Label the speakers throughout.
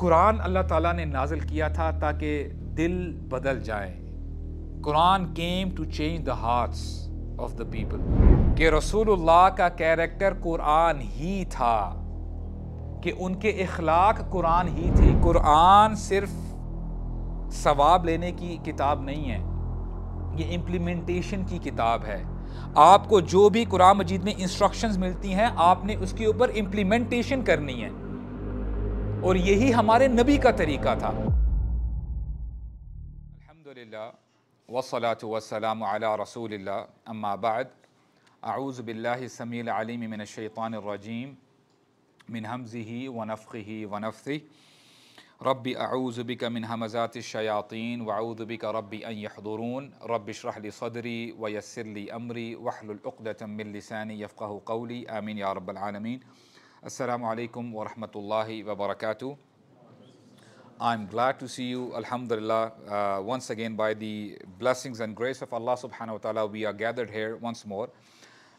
Speaker 1: Quran Allah ताला ने नाजिल किया था ताकि दिल बदल जाए Quran came to change the hearts of the people के रसूलुल्लाह का कैरेक्टर कुरान ही था कि उनके इखलाक कुरान ही थे कुरान सिर्फ सवाब लेने की किताब नहीं है ये इम्प्लीमेंटेशन की किताब है आपको जो भी कुरान मजीद में इंस्ट्रक्शंस मिलती हैं आपने उसके ऊपर इम्प्लीमेंटेशन करनी है اور یہی ہمارے نبی کا طریقہ تھا الحمدللہ والصلاة والسلام على رسول الله اما بعد اعوذ باللہ السميع العليم من الشيطان الرجيم من همزه ونفخه ونفثه رب اعوذ بك من همزات الشياطين واعوذ بك ربي ان يحضرون رب اشرح لي صدري ويسر لي امري واحلل عقده من لساني يفقه قولي امين يا رب العالمين Assalamu alaikum wa rahmatullahi wa barakatuh. I'm glad to see you, Alhamdulillah. Uh, once again, by the blessings and grace of Allah subhanahu wa ta'ala, we are gathered here once more.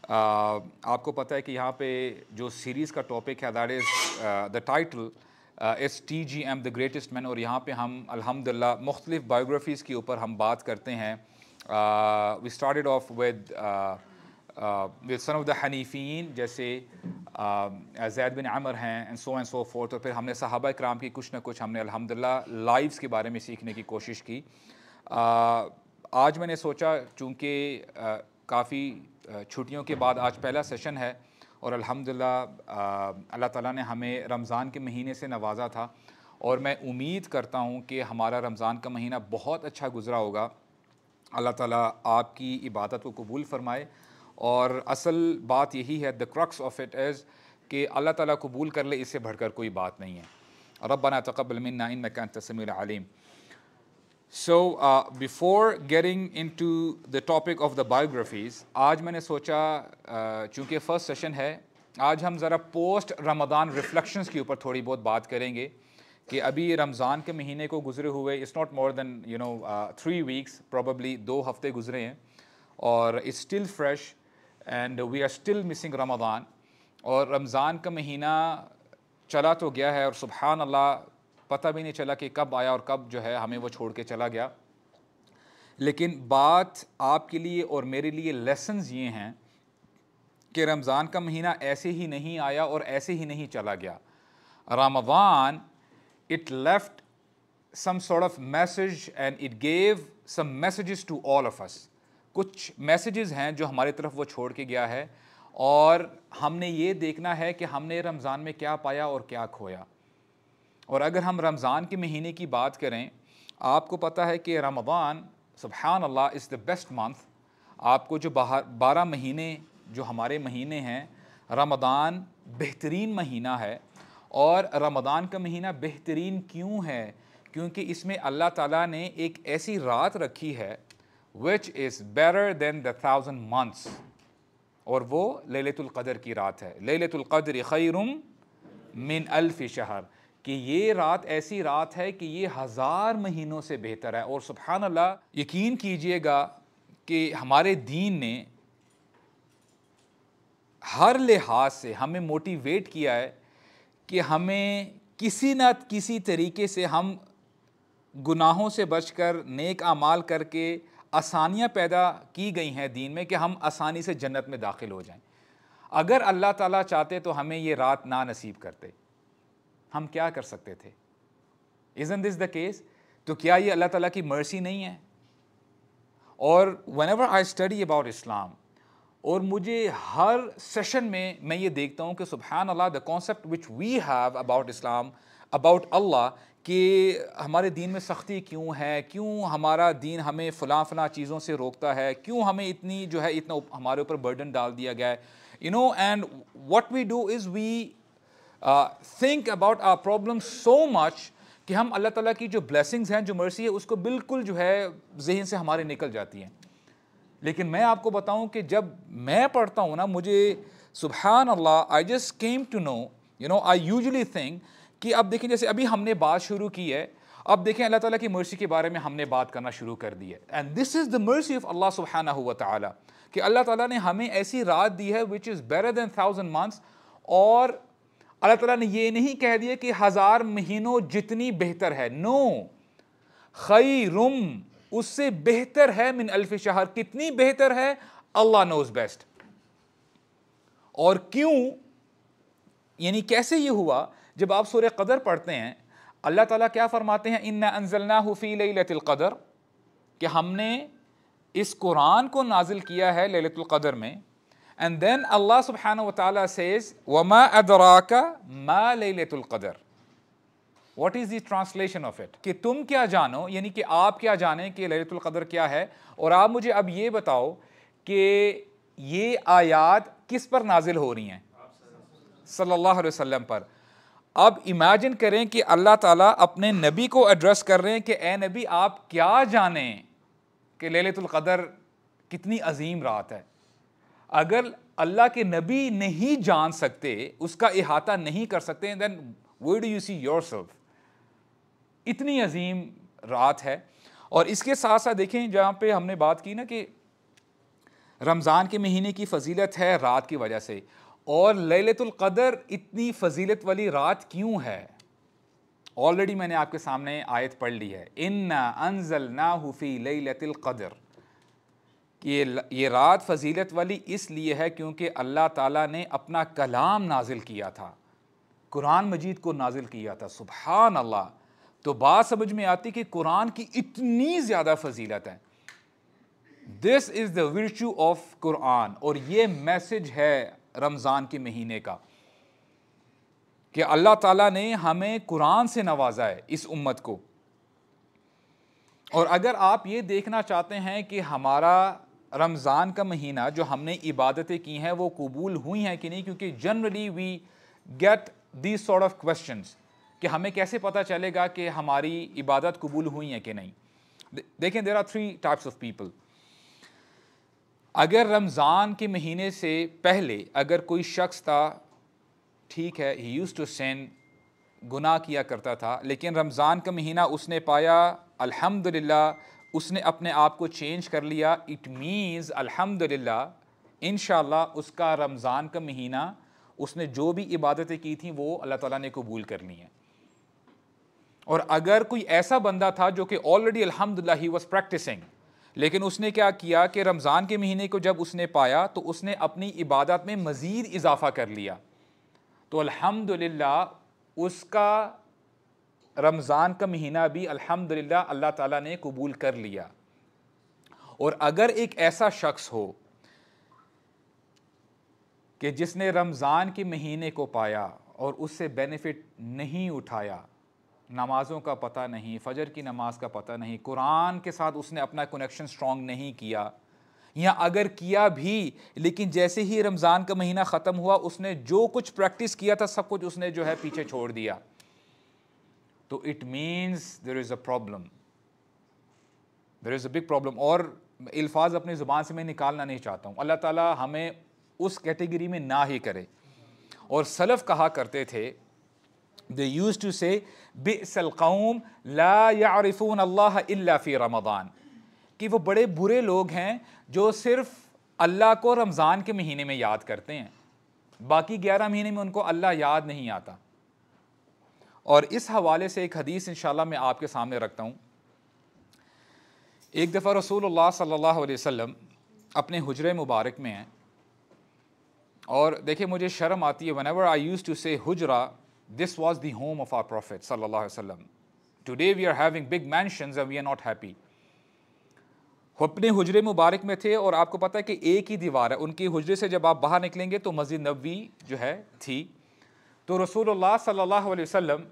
Speaker 1: Uh, आपको पता है कि यहाँ पे जो series का topic है that is the title is T G M the greatest man और यहाँ पे हम अल्हम्दुलिल्लाह मुख्तलिफ़ बायोग्राफ़ीज़ के ऊपर हम बात करते हैं we started off with son of the हनीफिन जैसे जैद बिन अमर हैं and so and so fourth और फिर हमने सहाबा कराम की कुछ ना कुछ हमने अलहमदिल्ला लाइव्स के बारे में सीखने की कोशिश की uh, आज मैंने सोचा चूँकि uh, काफ़ी uh, छुट्टियों के बाद आज पहला सेशन है और अल्हम्दुलिल्लाह uh, अल्लाह ताला ने हमें रमज़ान के महीने से नवाजा था और मैं उम्मीद करता हूँ कि हमारा रमज़ान का महीना बहुत अच्छा गुज़रा होगा अल्लाह ताला आपकी इबादत को कबूल फरमाए और असल बात यही है the crux of it is कि अल्लाह ताला कबूल कर ले इससे बढ़कर कोई बात नहीं है रब्बना तकबल मिन्ना इन्नका अंतस समीउल so before getting to the topic of the biographies आज मैंने सोचा uh, चूँकि फ़र्स्ट सेशन है आज हम ज़रा पोस्ट रमदान रिफ्लेक्शंस के ऊपर थोड़ी बहुत बात करेंगे कि अभी रमज़ान के महीने को गुजरे हुए it's not more than you know three weeks probably दो हफ्ते गुजरे हैं और it's still fresh and we are still missing रमज़ान और रमज़ान का महीना चला तो गया है और सुबहान अल्लाह पता भी नहीं चला कि कब आया और कब जो है हमें वो छोड़ के चला गया लेकिन बात आपके लिए और मेरे लिए लेसन्स ये हैं कि रमज़ान का महीना ऐसे ही नहीं आया और ऐसे ही नहीं चला गया रमज़ान it left some sort of message and it gave some messages to all of us कुछ मैसेजेस हैं जो हमारी तरफ वो छोड़ के गया है और हमने ये देखना है कि हमने रमज़ान में क्या पाया और क्या खोया और अगर हम रमज़ान के महीने की बात करें आपको पता है कि रमज़ान सुबहान Allah is the best month आपको जो बाहर बारह महीने जो हमारे महीने हैं रमदान बेहतरीन महीना है और रमदान का महीना बेहतरीन क्यों है क्योंकि इसमें अल्लाह ताला ने एक ऐसी रात रखी है which is better than the thousand months और वो कदर की रात है कदर खैरुम मिन अल्फ़ शहर कि ये रात ऐसी रात है कि ये हज़ार महीनों से बेहतर है और सुबहान अल्लाह यकीन कीजिएगा कि हमारे दीन ने हर लिहाज से हमें मोटिवेट किया है कि हमें किसी न किसी तरीके से हम गुनाहों से बचकर नेक आमाल करके आसानियाँ पैदा की गई हैं दीन में कि हम आसानी से जन्नत में दाखिल हो जाएं अगर अल्लाह ताला चाहते तो हमें ये रात ना नसीब करते हम क्या कर सकते थे इज़न दिस द केस तो क्या ये अल्लाह ताला की मर्सी नहीं है और whenever I study about Islam और मुझे हर सेशन में मैं ये देखता हूँ कि सुबहान Allah the concept which we have about Islam about Allah कि हमारे दीन में सख्ती क्यों है क्यों हमारा दीन हमें फ़लाँ फ़लाँ चीज़ों से रोकता है क्यों हमें इतनी जो है इतना हमारे ऊपर बर्डन डाल दिया गया है you know and what we do is we think about our problem so much कि हम अल्लाह ताला की जो ब्लेसिंग्स हैं जो मर्सी है उसको बिल्कुल जो है जहन से हमारे निकल जाती हैं लेकिन मैं आपको बताऊं कि जब मैं पढ़ता हूँ ना मुझे सुबहान Allah I just came to know you know I usually think कि अब देखें जैसे अभी हमने बात शुरू की है अब देखें अल्लाह ताला की मर्सी के बारे में हमने बात करना शुरू कर दी है and this is the mercy of Allah सुबहाना हुआ ताला कि अल्लाह ताला ने हमें ऐसी रात दी है which is better than thousand months और अल्लाह ताला ने ये नहीं कह दिया कि हज़ार महीनों जितनी बेहतर है नो खई रुम उससे बेहतर है मिन अल्फ शहर कितनी बेहतर है अल्लाह नोज बेस्ट और क्यों यानी कैसे ये हुआ जब आप सूर्य कदर पढ़ते हैं अल्लाह ताला क्या फरमाते हैं इन अनजलना हफ़ी लतिलक़दर कि हमने इस कुरान को नाजिल किया है लतिलक़दर में एंड देन अल्लाह सुबहान वाली सेज वमा अदरा का मा लतिलक़दर what is the translation of it कि तुम क्या जानो यानी कि आप क्या जाने कि ललितर क्या है और आप मुझे अब ये बताओ कि ये आयात किस पर नाजिल हो रही हैं सल्लल्लाहु अलैहि वसल्लम पर अब इमेजिन करें कि अल्लाह ताला अपने नबी को एड्रेस कर रहे हैं कि ए नबी आप क्या जाने कि कदर कितनी अजीम रात है अगर अल्लाह के नबी नहीं जान सकते उसका अहाता नहीं कर सकते then we do you see yourself इतनी अजीम रात है और इसके साथ साथ देखें जहाँ पे हमने बात की ना कि रमज़ान के महीने की फजीलत है रात की वजह से और कदर इतनी फजीलत वाली रात क्यों है ऑलरेडी मैंने आपके सामने आयत पढ़ ली है इन अनजल ना हुफ़ी कदर ये ये रात फजीलत वाली इसलिए है क्योंकि अल्लाह ताला ने अपना कलाम नाजिल किया था कुरान मजीद को नाजिल किया था सुबहान अल्लाह तो बात समझ में आती कि कुरान की इतनी ज़्यादा फजीलत है this is the virtue of Quran और ये मैसेज है रमज़ान के महीने का कि अल्लाह ताला ने हमें कुरान से नवाजा है इस उम्मत को और अगर आप ये देखना चाहते हैं कि हमारा रमज़ान का महीना जो हमने इबादतें की हैं वो कबूल हुई हैं कि नहीं क्योंकि generally we get this sort of question कि हमें कैसे पता चलेगा कि हमारी इबादत कबूल हुई है कि नहीं देखें there are three types of people अगर रमज़ान के महीने से पहले अगर कोई शख्स था ठीक है ही यूज़ टू सेन गुनाह किया करता था लेकिन रमज़ान का महीना उसने पाया अल्हम्दुलिल्लाह उसने अपने आप को चेंज कर लिया इट मीन्स अल्हम्दुलिल्लाह इन उसका रमज़ान का महीना उसने जो भी इबादतें की थी वो अल्लाह ताला ने कबूल करनी है और अगर कोई ऐसा बंदा था जो कि ऑलरेडी अल्हम्दुलिल्लाह ही वाज प्रैक्टिसिंग लेकिन उसने क्या किया कि रमज़ान के महीने को जब उसने पाया तो उसने अपनी इबादत में मज़ीद इजाफ़ा कर लिया तो अल्हम्दुलिल्लाह उसका रमज़ान का महीना भी अल्हम्दुलिल्लाह अल्लाह ताला ने कबूल कर लिया और अगर एक ऐसा शख्स हो कि जिसने रमज़ान के महीने को पाया और उससे बेनिफिट नहीं उठाया नमाज़ों का पता नहीं फ़जर की नमाज़ का पता नहीं कुरान के साथ उसने अपना कनेक्शन स्ट्रॉन्ग नहीं किया या अगर किया भी लेकिन जैसे ही रमज़ान का महीना ख़त्म हुआ उसने जो कुछ प्रैक्टिस किया था सब कुछ उसने जो है पीछे छोड़ दिया तो it means there is a problem there is a big problem और अल्फाज अपनी ज़ुबान से मैं निकालना नहीं चाहता हूँ अल्लाह ताला हमें उस कैटेगरी में ना ही करे और सलफ़ कहा करते थे दे यूज़ टू से बेसल कौम ला यारफून अल्लाह इल्ला रमदान कि वो बड़े बुरे लोग हैं जो सिर्फ़ अल्लाह को रमज़ान के महीने में याद करते हैं बाकी ग्यारह महीने में उनको अल्लाह याद नहीं आता और इस हवाले से एक हदीस इन मैं आपके सामने रखता हूँ एक दफ़ा रसूल सल्ला वसम अपने हजर मुबारक में हैं और देखिए मुझे शर्म आती है whenever I use to say हजरा This was the home of our Prophet sallallahu Today we are having big mansions and we are not happy. अपने हजरे मुबारक में थे और आपको पता है कि एक ही दीवार है उनके हुजरे से जब आप बाहर निकलेंगे तो मस्जिद नबी जो है थी तो रसूलुल्लाह सल्लल्लाहु अलैहि वसल्लम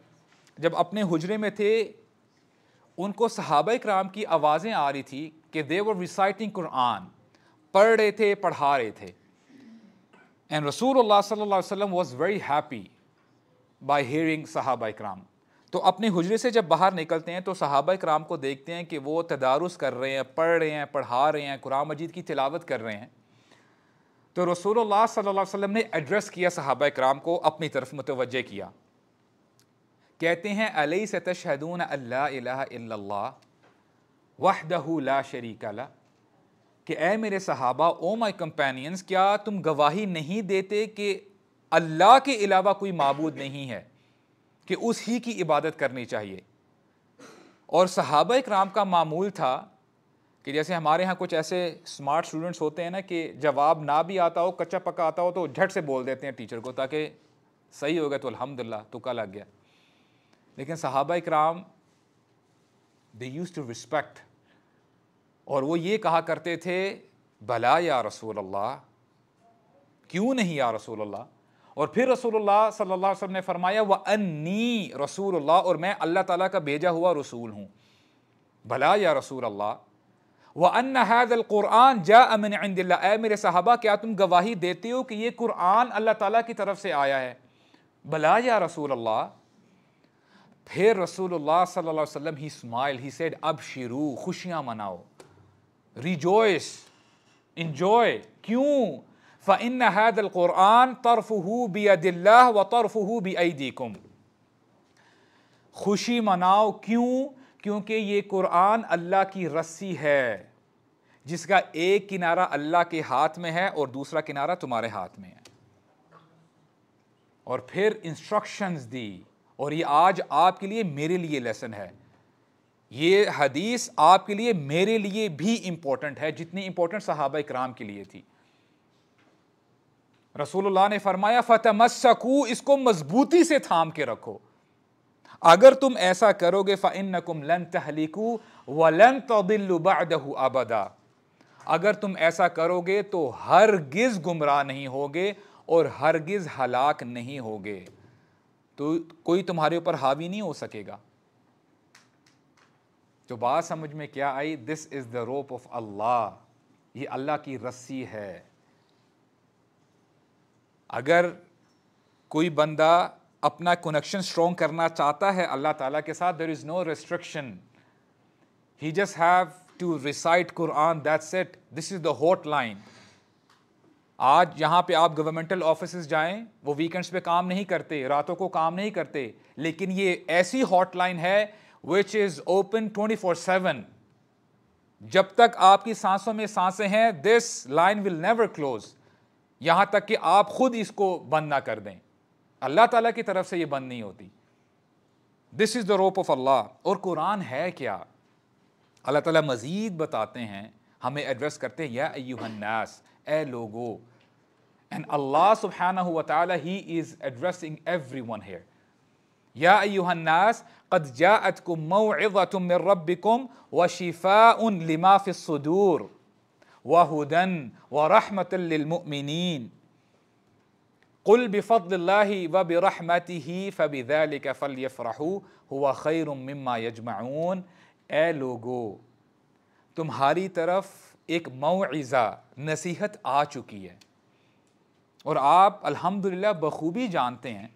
Speaker 1: जब अपने हजरे में थे उनको सहाबा कराम की आवाज़ें आ रही थी कि दे वर रिसाइटिंग कुरान पढ़ रहे थे पढ़ा रहे थे एंड रसूल सल्ला वसम was very happy by hearing सहाबा कराम तो अपने हजरे से जब बाहर निकलते हैं तो सहाबा कराम को देखते हैं कि वो तदारस कर रहे हैं पढ़ रहे हैं पढ़ा रहे हैं कुरान मजीद की तिलावत कर रहे हैं तो रसूल सल्लल्लाहु ने एड्रेस किया सहाबा कराम को अपनी तरफ मुतव किया कहते हैं अलई सतशहदून अल्लाह वाहदहू ला शरीक ला कि ए मेरे सहाबा ओ माई कंपेनियंस क्या तुम गवाही नहीं देते कि अल्लाह के अलावा कोई मबूद नहीं है कि उस ही की इबादत करनी चाहिए और सहाबा इक्राम का मामूल था कि जैसे हमारे यहाँ कुछ ऐसे स्मार्ट स्टूडेंट्स होते हैं ना कि जवाब ना भी आता हो कच्चा पक्का आता हो तो झट से बोल देते हैं टीचर को ताकि सही हो गया तो अल्हम्दुलिल्लाह कल आ गया लेकिन सहाबा इक्राम दे यूज़ टू रिस्पेक्ट और वो ये कहा करते थे भला या रसूल अल्लाह क्यों नहीं या रसूल अल्लाह और फिर रसूलुल्लाह सल्लल्लाहु अलैहि वसल्लम ने फरमाया व अन्नी रसूलुल्लाह और मैं अल्लाह ताला का भेजा हुआ रसूल हूँ भला या रसूल अल्लाह व अन्न हैदल क़ुरान जा अमिन ए मेरे साहबा क्या तुम गवाही देते हो कि ये कुरान अल्लाह ताला की तरफ से आया है भला या रसूल अल्लाह फिर रसूलुल्लाह सल्लल्लाहु अलैहि वसल्लम ही स्माइल ही सेड अब शिरू खुशियाँ मनाओ रिजोइस इन्जॉय क्यों फ़िन हैद क़ुरान तरफ़ बियदिल्ला व तरफ़ बीदीकुम खुशी मनाओ क्यों क्योंकि ये कुरान अल्लाह की रस्सी है जिसका एक किनारा अल्लाह के हाथ में है और दूसरा किनारा तुम्हारे हाथ में है और फिर इंस्ट्रक्शंस दी और ये आज आपके लिए मेरे लिए लेसन है ये हदीस आपके लिए मेरे लिए भी इम्पोर्टेंट है जितनी इम्पोर्टेंट सहाबा इक्राम के लिए थी रसूलुल्लाह ने फरमाया फतमस्सकू इसको मजबूती से थाम के रखो अगर तुम ऐसा करोगे फ़िन लन तहलीकू व लन तदिल्लुबादहू अबदा अगर तुम ऐसा करोगे तो हरगिज़ गुमराह नहीं होगे और हरगिज़ हलाक नहीं होगे तो कोई तुम्हारे ऊपर हावी नहीं हो सकेगा जो बात समझ में क्या आई this is the rope of Allah ये अल्लाह की रस्सी है अगर कोई बंदा अपना कनेक्शन स्ट्रॉन्ग करना चाहता है अल्लाह ताला के साथ there is no restriction he just have to recite Quran that's it this is the hot line आज यहाँ पे आप गवर्नमेंटल ऑफिस जाएं वो वीकेंड्स पे काम नहीं करते रातों को काम नहीं करते लेकिन ये ऐसी हॉट लाइन है which is open twenty four seven जब तक आपकी सांसों में सांसें हैं this line will never close यहां तक कि आप खुद इसको बंद ना कर दें अल्लाह ताला की तरफ से ये बंद नहीं होती this is the rope of Allah और कुरान है क्या अल्लाह ताला मज़ीद बताते हैं हमें एड्रेस करते हैं या अयूहन्नास ए लोगो एंड अल्लाह सुबहाना हुआ ताला he is addressing everyone here या अयूहन्नास कद जातकुम मौइज़तुम मिर रब्बिकुम व शिफाउन लिमा फिस्सुदूर वहुदन व रहमतमिन कुल बिफ़ल व बरहमत ही फ़बिक फ़लफ़रहू हुआ खैर मम्मा यजमाउन ए लोगो तुम्हारी तरफ एक मौज़ा नसीहत आ चुकी है और आप अल्हम्दुलिल्लाह बखूबी जानते हैं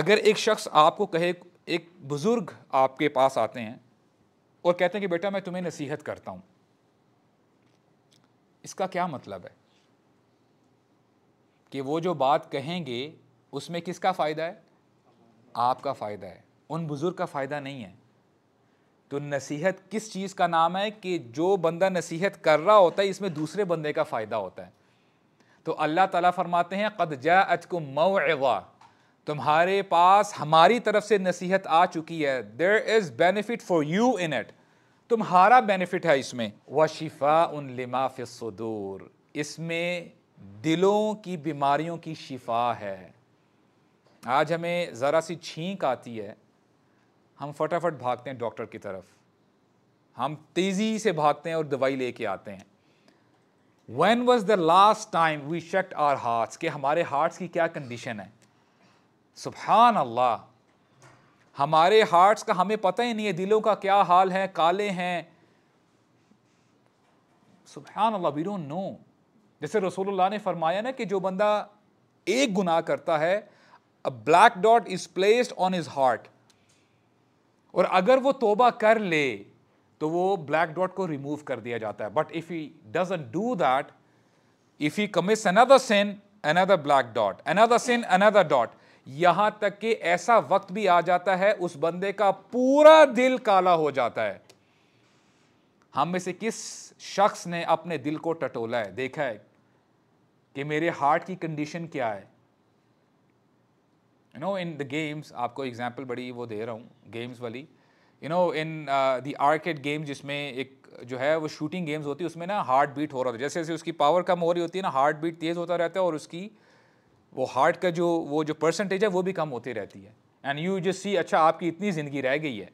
Speaker 1: अगर एक शख्स आपको कहे एक बुज़ुर्ग आपके पास आते हैं और कहते हैं कि बेटा मैं तुम्हें नसीहत करता हूँ इसका क्या मतलब है कि वो जो बात कहेंगे उसमें किसका फ़ायदा है आपका फ़ायदा है उन बुज़ुर्ग का फ़ायदा नहीं है तो नसीहत किस चीज़ का नाम है कि जो बंदा नसीहत कर रहा होता है इसमें दूसरे बंदे का फ़ायदा होता है तो अल्लाह ताला फरमाते हैं कद जा अच को तुम्हारे पास हमारी तरफ से नसीहत आ चुकी है there is benefit for you in it तुम्हारा बेनिफिट है इसमें व शिफा उन सदूर इसमें दिलों की बीमारियों की शिफा है आज हमें ज़रा सी छींक आती है हम फटाफट भागते हैं डॉक्टर की तरफ हम तेज़ी से भागते हैं और दवाई लेके आते हैं when was the last time we shaked our hearts के हमारे हार्ट्स की क्या कंडीशन है सुबहान अल्लाह हमारे हार्ट्स का हमें पता ही नहीं है दिलों का क्या हाल है काले हैं सुबहान अल्लाह वी डोंट नो जैसे रसूलुल्लाह ने फरमाया ना कि जो बंदा एक गुनाह करता है a black dot is placed on his heart और अगर वो तोबा कर ले तो वो ब्लैक डॉट को रिमूव कर दिया जाता है but if he doesn't do that if he commits another sin another black dot another sin another dot यहां तक कि ऐसा वक्त भी आ जाता है उस बंदे का पूरा दिल काला हो जाता है हम में से किस शख्स ने अपने दिल को टटोला है देखा है कि मेरे हार्ट की कंडीशन क्या है you know in the games आपको एग्जाम्पल बड़ी वो दे रहा हूँ गेम्स वाली you know in the arcade game जिसमें एक जो है वो शूटिंग गेम्स होती है उसमें ना हार्ट बीट हो रहा होता है जैसे जैसे उसकी पावर कम हो रही होती है ना हार्ट बीट तेज़ होता रहता है और उसकी uh, वो हार्ट का जो वो जो परसेंटेज है वो भी कम होती रहती है एंड यू जस्ट सी अच्छा आपकी इतनी ज़िंदगी रह गई है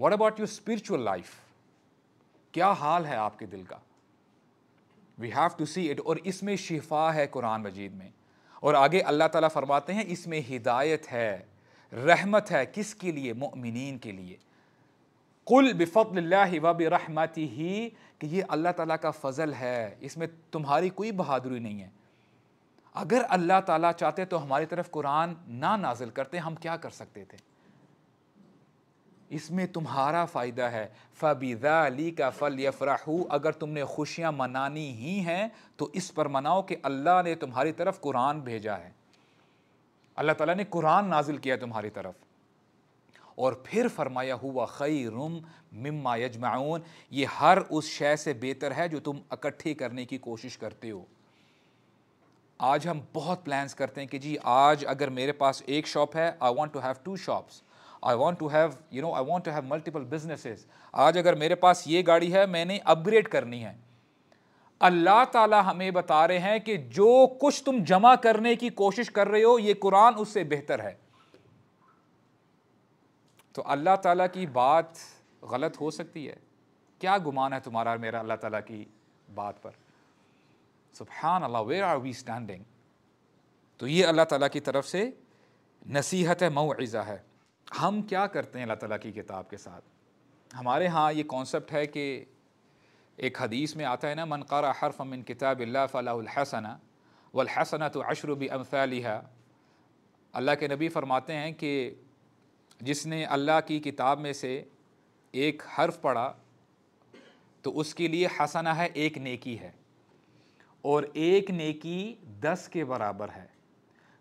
Speaker 1: what about your spiritual life क्या हाल है आपके दिल का we have to see it और इसमें शिफा है कुरान मजीद में और आगे अल्लाह ताला फरमाते हैं इसमें हिदायत है रहमत है किसके लिए मोमिन के लिए कुल बिफ़ल वब रहमती ही कि ये अल्लाह ताला का फ़ज़ल है इसमें तुम्हारी कोई बहादुरी नहीं है अगर अल्लाह ताला चाहते तो हमारी तरफ कुरान ना नाजिल करते हम क्या कर सकते थे इसमें तुम्हारा फ़ायदा है फ़बीज़ा अली का फ़ल यफ़राहू अगर तुमने खुशियाँ मनानी ही हैं तो इस पर मनाओ कि अल्लाह ने तुम्हारी तरफ कुरान भेजा है अल्लाह ताला ने कुरान नाजिल किया तुम्हारी तरफ़ और फिर फरमाया हुआ ख़ई रुम मम्मा यजमाउन ये हर उस शय से बेहतर है जो तुम इकट्ठी करने की कोशिश करते हो आज हम बहुत प्लान्स करते हैं कि जी आज अगर मेरे पास एक शॉप है I want to have two shops I want to have you know I want to have multiple businesses आज अगर मेरे पास ये गाड़ी है मैंने अपग्रेड करनी है अल्लाह ताला हमें बता रहे हैं कि जो कुछ तुम जमा करने की कोशिश कर रहे हो ये कुरान उससे बेहतर है तो अल्लाह ताला की बात गलत हो सकती है क्या गुमान है तुम्हारा मेरा अल्लाह ताला की बात पर सुबहान अल्लाह आर वी स्टैंडिंग तो ये अल्लाह ताला की तरफ से नसीहत है मऊज़ा है हम क्या करते हैं अल्लाह ताला की किताब के साथ हमारे यहाँ ये कॉन्सेप्ट है कि एक हदीस में आता है ना मनकारा हरफ मिन किताब फ़लाहसना वलहसना तो अशरबी अमसालिहा अल्लाह के नबी फरमाते हैं कि जिसने अल्लाह की किताब में से एक हर्फ पढ़ा तो उसके लिए हसना है एक नेकी है और एक नेकी दस के बराबर है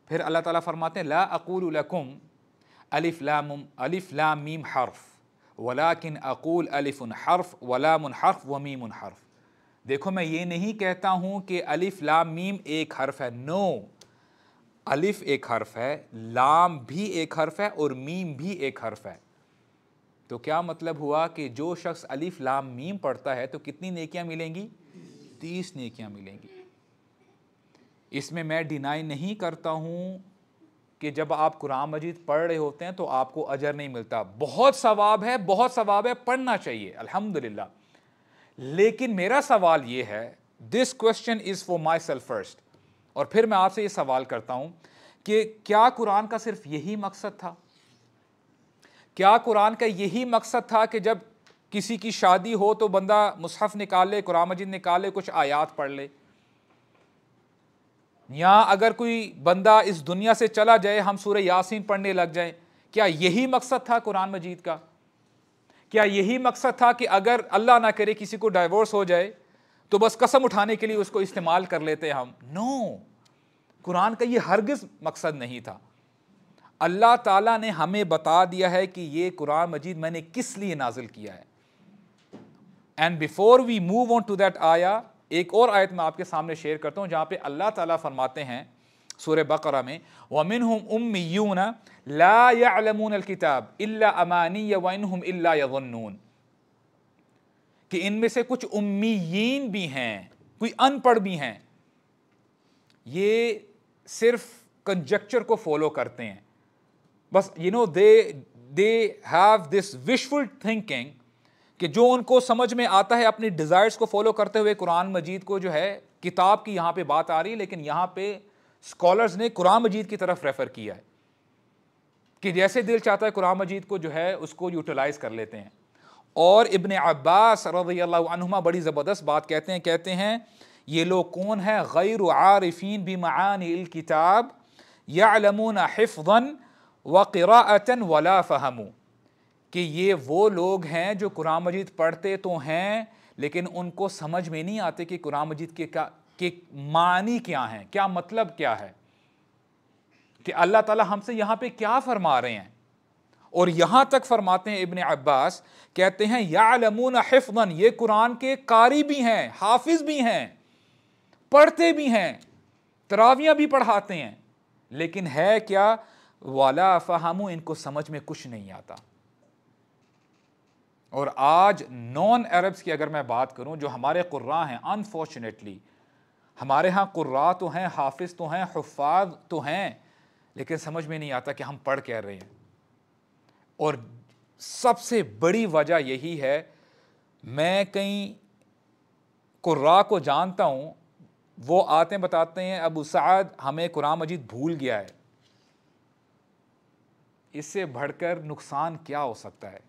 Speaker 1: फिर अल्लाह ताला फरमाते हैं ला अकूल लकुम अलिफ लाम अलिफ लाम मीम हर्फ वलाकिन अकूल अलिफ़ुन हर्फ वलामुन हर्फ व मीमुन हर्फ देखो मैं ये नहीं कहता हूँ कि अलिफ लाम मीम एक हर्फ है नो अलिफ एक हर्फ है लाम भी एक हर्फ है और मीम भी एक हर्फ है तो क्या मतलब हुआ कि जो शख्स अलिफ लाम मीम पढ़ता है तो कितनी नेकियां मिलेंगी तीस नेकियां मिलेंगी इसमें मैं डिनाई नहीं करता हूं कि जब आप कुरान मजीद पढ़ रहे होते हैं तो आपको अजर नहीं मिलता बहुत सवाब है बहुत सवाब है पढ़ना चाहिए अल्हम्दुलिल्लाह लेकिन मेरा सवाल यह है this question is for myself first और फिर मैं आपसे यह सवाल करता हूं कि क्या कुरान का सिर्फ यही मकसद था क्या कुरान का यही मकसद था कि जब किसी की शादी हो तो बंदा मुसहफ़ निकाले कुरान मजिद निकाले कुछ आयात पढ़ ले या अगर कोई बंदा इस दुनिया से चला जाए हम सूर्य यासीन पढ़ने लग जाए क्या यही मकसद था कुरान मजीद का क्या यही मकसद था कि अगर अल्लाह ना करे किसी को डाइवोर्स हो जाए तो बस कसम उठाने के लिए उसको इस्तेमाल कर लेते हम नो कुरान का ये हरगिज़ मकसद नहीं था अल्लाह ताला ने हमें बता दिया है कि ये कुरान मजीद मैंने किस लिए नाजिल किया है and before we move on to that आया एक और आयत मैं आपके सामने शेयर करता हूँ जहाँ पे अल्लाह ताला फरमाते हैं सूर बकरा में वमिन हम उम्मीयून लामून अलकिताब इल्ला अमानी वन हम इल्ला कि इनमें से कुछ उम्मीन भी हैं कोई अनपढ़ भी हैं ये सिर्फ कंजक्चर को फॉलो करते हैं बस you know they they have this wishful thinking कि जो उनको समझ में आता है अपनी डिज़ायर्स को फॉलो करते हुए कुरान मजीद को जो है किताब की यहाँ पे बात आ रही है लेकिन यहाँ पे स्कॉलर्स ने कुरान मजीद की तरफ रेफ़र किया है कि जैसे दिल चाहता है कुरान मजीद को जो है उसको यूटिलाइज़ कर लेते हैं और इबन अब्बास रदील्हुमा बड़ी ज़बरदस्त बात कहते हैं कहते हैं ये लोग कौन है गैर आरफ़ीन भी मान किताब या लमून हिफ़न व वला फ़हमू कि ये वो लोग हैं जो कुरान मजीद पढ़ते तो हैं लेकिन उनको समझ में नहीं आते कि कुरान मजीद के क्या के मानी क्या हैं क्या मतलब क्या है कि अल्लाह ताला हमसे यहाँ पे क्या फरमा रहे हैं और यहाँ तक फरमाते हैं इबन अब्बास कहते हैं या लमून हिफन ये कुरान के कारी भी हैं हाफिज भी हैं पढ़ते भी हैं तरावियाँ भी पढ़ाते हैं लेकिन है क्या वाला अफहमू इनको समझ में कुछ नहीं आता और आज नॉन अरब्स की अगर मैं बात करूं जो हमारे कुर्रा हैं अनफॉर्चुनेटली हमारे यहाँ कुर्रा तो हैं हाफिज़ तो हैं हफाज तो हैं लेकिन समझ में नहीं आता कि हम पढ़ कह रहे हैं और सबसे बड़ी वजह यही है मैं कई कुर्रा को जानता हूँ वो आते बताते हैं अब उसाद हमें कुरान मजीद भूल गया है इससे बढ़कर नुकसान क्या हो सकता है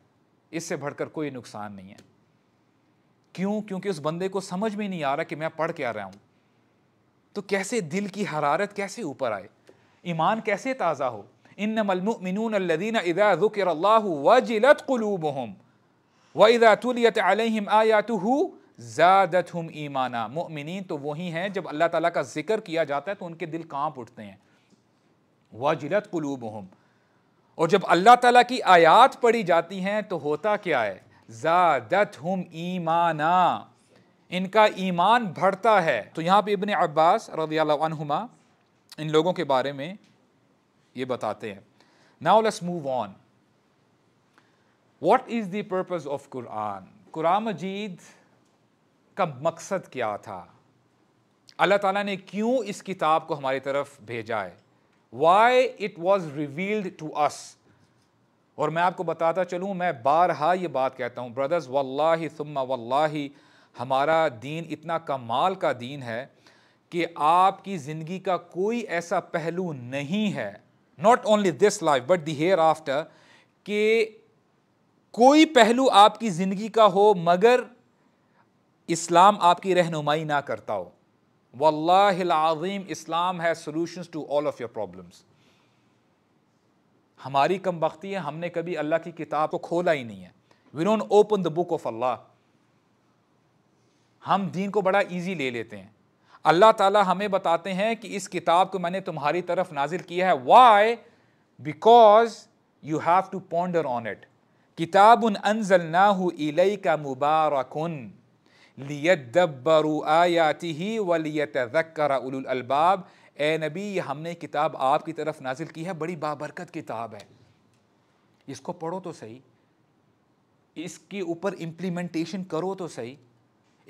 Speaker 1: इससे बढ़कर कोई नुकसान नहीं है क्यों क्योंकि उस बंदे को समझ में नहीं आ रहा कि मैं पढ़ क्या रहा हूं तो कैसे दिल की हरारत कैसे ऊपर आए ईमान कैसे ताज़ा हो इन नमलमिन वजिलत हम अलहम ज़्यादत हम ईमाना मोमिनी तो वही हैं जब अल्लाह ताला का जिक्र किया जाता है तो उनके दिल कांप उठते हैं वजिलत कुलूब हम और जब अल्लाह ताला की आयात पढ़ी जाती हैं तो होता क्या है ज़ादत हम ईमाना इनका ईमान बढ़ता है तो यहाँ पे इबन अब्बास रजीमा इन लोगों के बारे में ये बताते हैं now let's move on what is the of Quran Quran मजीद का मकसद क्या था अल्लाह ताला ने क्यों इस किताब को हमारी तरफ भेजा है why it was revealed to us और मैं आपको बताता चलूँ मैं बारहा ये बात कहता हूँ ब्रदर्स वल्लाही सुम्मा वल्लाही हमारा दीन इतना कमाल का दीन है कि आपकी ज़िंदगी का कोई ऐसा पहलू नहीं है not only this life but the hereafter कि कोई पहलू आपकी ज़िंदगी का हो मगर इस्लाम आपकी रहनुमाई ना करता हो वल्लाज़ीम इस्लाम है solutions to all of your problems हमारी कम बख्ती है हमने कभी अल्लाह की किताब को खोला ही नहीं है we don't open the book of Allah हम दीन को बड़ा ईजी ले लेते हैं अल्लाह ताला हमें बताते हैं कि इस किताब को मैंने तुम्हारी तरफ नाजिल किया है why because you have to ponder on it किताब अनजलना इलई का मुबारकुन लियदब्बरु आयातिही ही वलियत अलबाब ए नबी ये हमने किताब आपकी तरफ नाजिल की है बड़ी बाबरकत किताब है इसको पढ़ो तो सही इसके ऊपर इम्प्लीमेंटेशन करो तो सही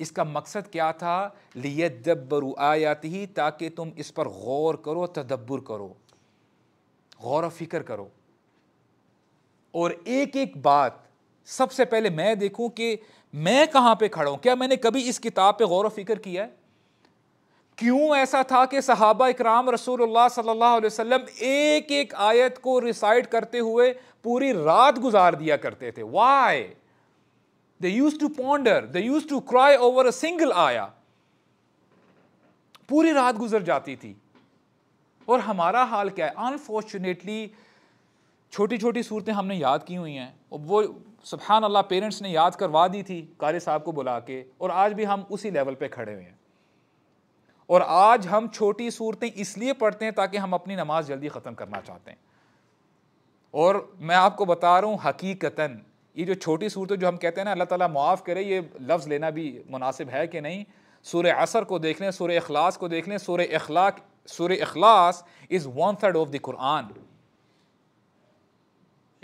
Speaker 1: इसका मकसद क्या था आयाती ही ताकि तुम इस पर गौर करो तदब्बर करो गौर फिक्र करो और एक एक बात सबसे पहले मैं देखूं कि मैं कहां पे खड़ा हूं क्या मैंने कभी इस किताब पे गौर फिक्र किया है क्यों ऐसा था कि सहाबा इकराम रसूलुल्लाह सल्लल्लाहु अलैहि वसल्लम एक एक आयत को रिसाइट करते हुए पूरी रात गुजार दिया करते थे why they use to ponder they use to cry over a single आया पूरी रात गुजर जाती थी और हमारा हाल क्या है अनफॉर्चुनेटली छोटी छोटी सूरतें हमने याद की हुई हैं वो सुबहान अल्लाह पेरेंट्स ने याद करवा दी थी कारी साहब को बुला के और आज भी हम उसी लेवल पे खड़े हुए हैं और आज हम छोटी सूरतें इसलिए पढ़ते हैं ताकि हम अपनी नमाज जल्दी ख़त्म करना चाहते हैं और मैं आपको बता रहा हूँ हकीकता ये जो छोटी सूरतें जो हम कहते हैं ना अल्लाह ताला माफ़ करे ये लफ्ज़ लेना भी मुनासिब है कि नहीं सूर असर को देख लें सूर अखलास को देख लें सूर अखलाक सूर अखलास is one third of the Quran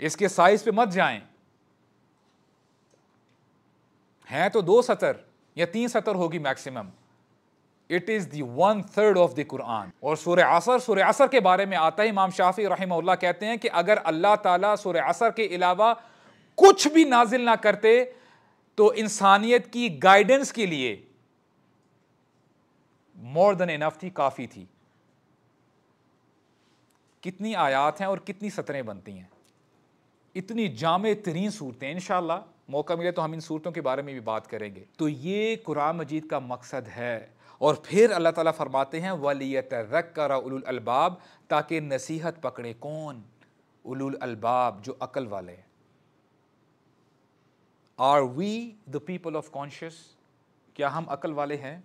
Speaker 1: इसके साइज़ पे मत जाएं हैं तो दो सतर या तीन सतर होगी maximum it is the one third of the Quran और सूर्य असर सूर्य असर के बारे में आता है इमाम शाफी रही कहते हैं कि अगर अल्लाह ताला सूर्य असर के अलावा कुछ भी नाजिल ना करते तो इंसानियत की गाइडेंस के लिए मोर देन इनफ थी काफ़ी थी कितनी आयात हैं और कितनी सतरें बनती हैं इतनी जाम तरीन सूरतें इनशाला मौका मिले तो हम इन सूरतों के बारे में भी बात करेंगे तो ये कुरान मजीद का मकसद है और फिर अल्लाह ताला फरमाते हैं वलीत कर उलुल अलबाब ताकि नसीहत पकड़े कौन उलुल अलबाब जो अकल वाले हैं are we the people of conscious क्या हम अकल वाले हैं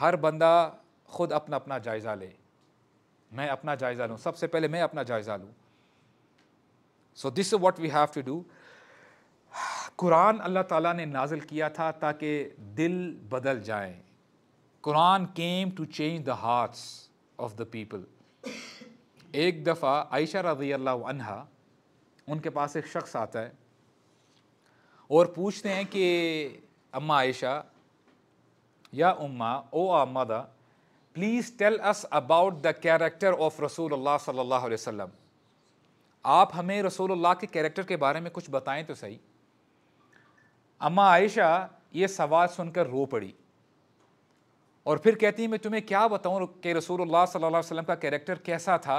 Speaker 1: हर बंदा ख़ुद अपना अपना जायज़ा ले मैं अपना जायज़ा लूँ सबसे पहले मैं अपना जायज़ा लूँ so this what we have to do Quran Allah ताला ने नाजिल किया था ताकि दिल बदल जाए Quran came to change the hearts of the people एक दफ़ा आयशा रजी अल्लाह उनके पास एक शख्स आता है और पूछते हैं कि अम्मा आयशा या उम्मा ओ अम्मा please tell us about the character of रसूल अल्लाह सल्लल्लाहु अलैहि वसल्लम आप हमें रसूल अल्लाह के कैरेक्टर के बारे में कुछ बताएं तो सही अम्मा आयशा ये सवाल सुनकर रो पड़ी और फिर कहती हैं मैं तुम्हें क्या बताऊं कि रसूलुल्लाह सल्लल्लाहु अलैहि वसल्लम का कैरेक्टर कैसा था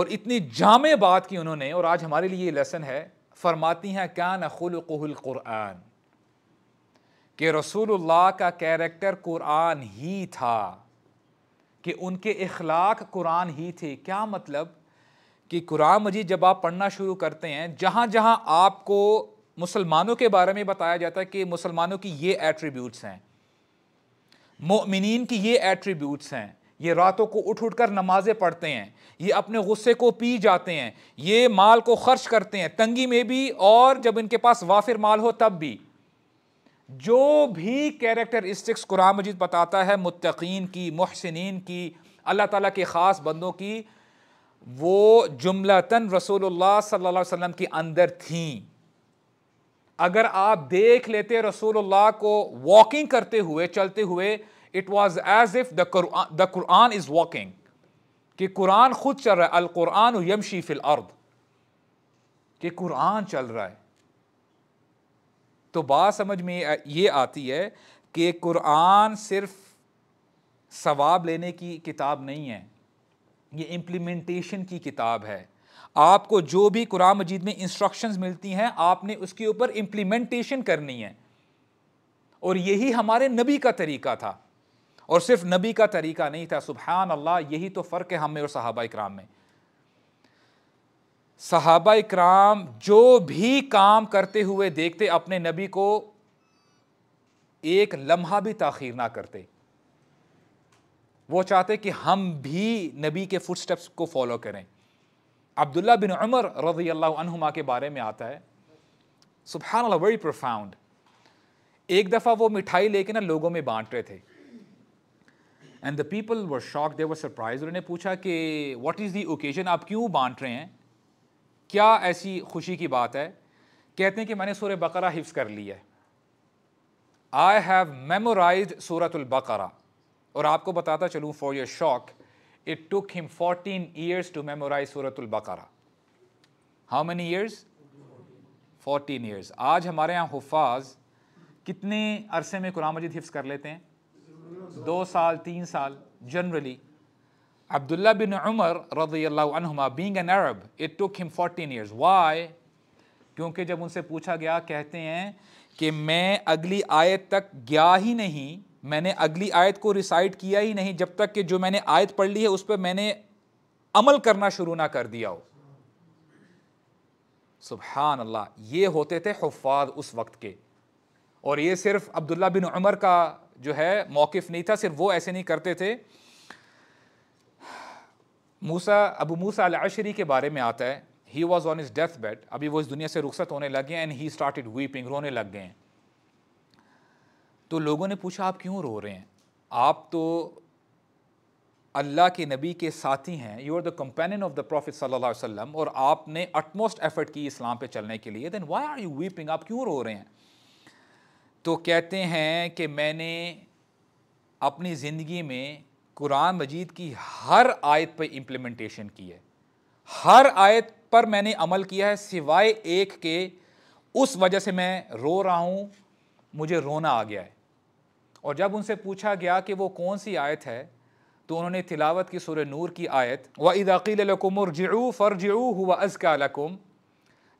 Speaker 1: और इतनी जामे बात की उन्होंने और आज हमारे लिए ये लेसन है फरमाती हैं क्या कान क़ुरान कि रसूलुल्लाह का कैरेक्टर कुरान ही था कि उनके इखलाक कुरान ही थे क्या मतलब कि कुरान मजीद जब आप पढ़ना शुरू करते हैं जहाँ जहाँ आपको मुसलमानों के बारे में बताया जाता है कि मुसलमानों की ये एट्रीब्यूट्स हैं मोमिन की ये एट्रीब्यूट्स हैं ये रातों को उठ उठ कर नमाज़ें पढ़ते हैं ये अपने गुस्से को पी जाते हैं ये माल को खर्च करते हैं तंगी में भी और जब इनके पास वाफिर माल हो तब भी जो भी कैरेक्टरिस्टिक्स कुरान मजीद बताता है मुतकीन की महसिन की अल्लाह ताला के ख़ास बंदों की वो जुमलतन रसूलुल्लाह सल्लल्लाहु अलैहि वसल्लम के अंदर थी अगर आप देख लेते रसूलुल्लाह को वॉकिंग करते हुए चलते हुए it was as if the Quran is walking कि कुरान खुद चल रहा है अल कुरान यमशी फिल अर्द कि कुरान चल रहा है तो बात समझ में ये आती है कि कुरान सिर्फ सवाब लेने की किताब नहीं है ये इम्प्लीमेंटेशन की किताब है आपको जो भी कुरान मजीद में इंस्ट्रक्शंस मिलती हैं आपने उसके ऊपर इम्प्लीमेंटेशन करनी है और यही हमारे नबी का तरीका था और सिर्फ नबी का तरीका नहीं था सुबहान अल्लाह यही तो फ़र्क है हमें और सहाबा इक्राम में सहाबा इक्राम जो भी काम करते हुए देखते अपने नबी को एक लम्हा भी तखीर ना करते वो चाहते कि हम भी नबी के फुटस्टेप्स को फॉलो करें अब्दुल्ला बिन उमर रजी अनहुमा के बारे में आता है सुबहान वेरी प्रोफाउंड एक दफ़ा वो मिठाई लेके ना लोगों में बांट रहे थे and the people were shock they were surprise उन्होंने पूछा कि व्हाट इज़ दी ओकेजन आप क्यों बांट रहे हैं क्या ऐसी खुशी की बात है कहते हैं कि मैंने सूर बकरा हिफ्स कर लिया है आई हैव मेमोराइज सूरतुल्बकरा और आपको बताता चलूँ for your shock it took him 14 years to memorize Surah Al-Baqarah. How many years? 14 years. आज हमारे यहाँ हफाज कितने अरसे में कुरान मजिद हिफ्स कर लेते हैं दो साल तीन साल generally Abdullah bin Umar radiyallahu anhuma being an Arab it took him 14 years why क्योंकि जब उनसे पूछा गया कहते हैं कि मैं अगली आयत तक गया ही नहीं मैंने अगली आयत को रिसाइट किया ही नहीं जब तक कि जो मैंने आयत पढ़ ली है उस पर मैंने अमल करना शुरू ना कर दिया हो सुबहान अल्लाह ये होते थे हफाज उस वक्त के और ये सिर्फ अब्दुल्ला बिन उमर का जो है मौकफ नहीं था सिर्फ वो ऐसे नहीं करते थे मूसा अबू मूसा अलाशरी के बारे में आता है he was on his deathbed अभी वो इस दुनिया से रुखसत होने लगे एंड ही स्टार्ट वीपिंग रोने लग गए हैं तो लोगों ने पूछा आप क्यों रो रहे हैं आप तो अल्लाह के नबी के साथी हैं you are the companion of the prophet सल्लल्लाहु अलैहि वसल्लम और आपने अटमोस्ट एफर्ट की इस्लाम पे चलने के लिए then why are you weeping आप क्यों रो रहे हैं तो कहते हैं कि मैंने अपनी ज़िंदगी में कुरान मजीद की हर आयत पर इम्प्लीमेंटेशन की है हर आयत पर मैंने अमल किया है सिवाय एक के उस वजह से मैं रो रहा हूँ मुझे रोना आ गया है और जब उनसे पूछा गया कि वो कौन सी आयत है तो उन्होंने तिलावत की सुर नूर की आयत व इदाकील फ़र फ़रजू हुआ अज़का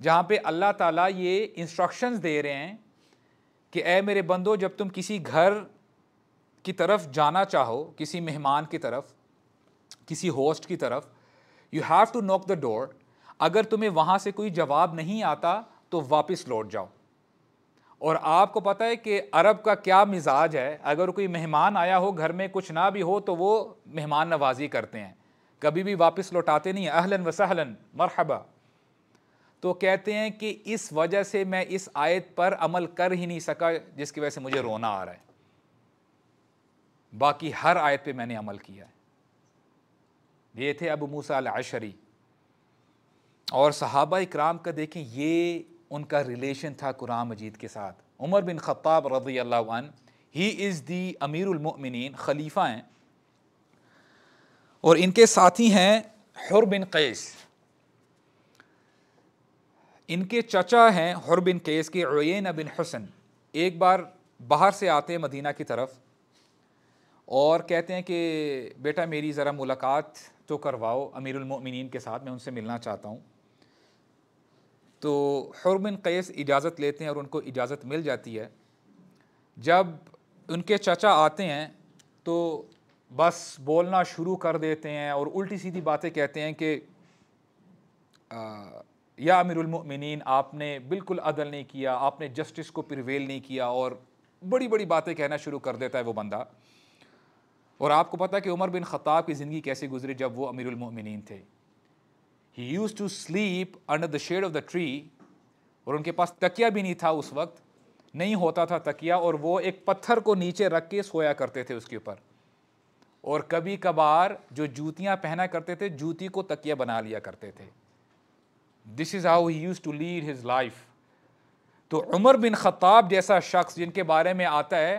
Speaker 1: जहाँ पे अल्लाह ताला ये इंस्ट्रक्शंस दे रहे हैं कि ए मेरे बंदो जब तुम किसी घर की तरफ जाना चाहो किसी मेहमान की तरफ किसी होस्ट की तरफ you have to knock the door अगर तुम्हें वहाँ से कोई जवाब नहीं आता तो वापस लौट जाओ और आपको पता है कि अरब का क्या मिजाज है अगर कोई मेहमान आया हो घर में कुछ ना भी हो तो वो मेहमान नवाजी करते हैं कभी भी वापस लौटाते नहीं अहलन वसहलन मरहबा तो कहते हैं कि इस वजह से मैं इस आयत पर अमल कर ही नहीं सका जिसकी वजह से मुझे रोना आ रहा है बाकी हर आयत पे मैंने अमल किया है ये थे अब मूसा अशरी और सहाबा इकराम का देखें ये उनका रिलेशन था कुरान मजीद के साथ उमर बिन ख़त्ताब रजी अल्लाह ही इज़ दी अमीरमिन खलीफ़ा हैं और इनके साथी हैं हर बिन कैस इनके चचा हैं हर बिन कैस के ओयन बिन हसन एक बार बाहर से आते हैं मदीना की तरफ और कहते हैं कि बेटा मेरी ज़रा मुलाकात तो करवाओ अमीरमिन के साथ मैं उनसे मिलना चाहता हूँ तो हरमिन कैस इजाज़त लेते हैं और उनको इजाज़त मिल जाती है जब उनके चाचा आते हैं तो बस बोलना शुरू कर देते हैं और उल्टी सीधी बातें कहते हैं कि आ, या अमीरमिन आपने बिल्कुल अदल नहीं किया आपने जस्टिस को प्रिवेल नहीं किया और बड़ी बड़ी बातें कहना शुरू कर देता है वो बंदा और आपको पता है कि उमर बिन ख़ताब की ज़िंदगी कैसे गुजरी जब वो अमीरमिन थे he use to sleep under the shade of the tree और उनके पास तकिया भी नहीं था उस वक्त नहीं होता था तकिया और वो एक पत्थर को नीचे रख के सोया करते थे उसके ऊपर और कभी कभार जो जूतियाँ पहना करते थे जूती को तकिया बना लिया करते थे this is how he use to lead his life तो उमर बिन ख़ताब जैसा शख्स जिनके बारे में आता है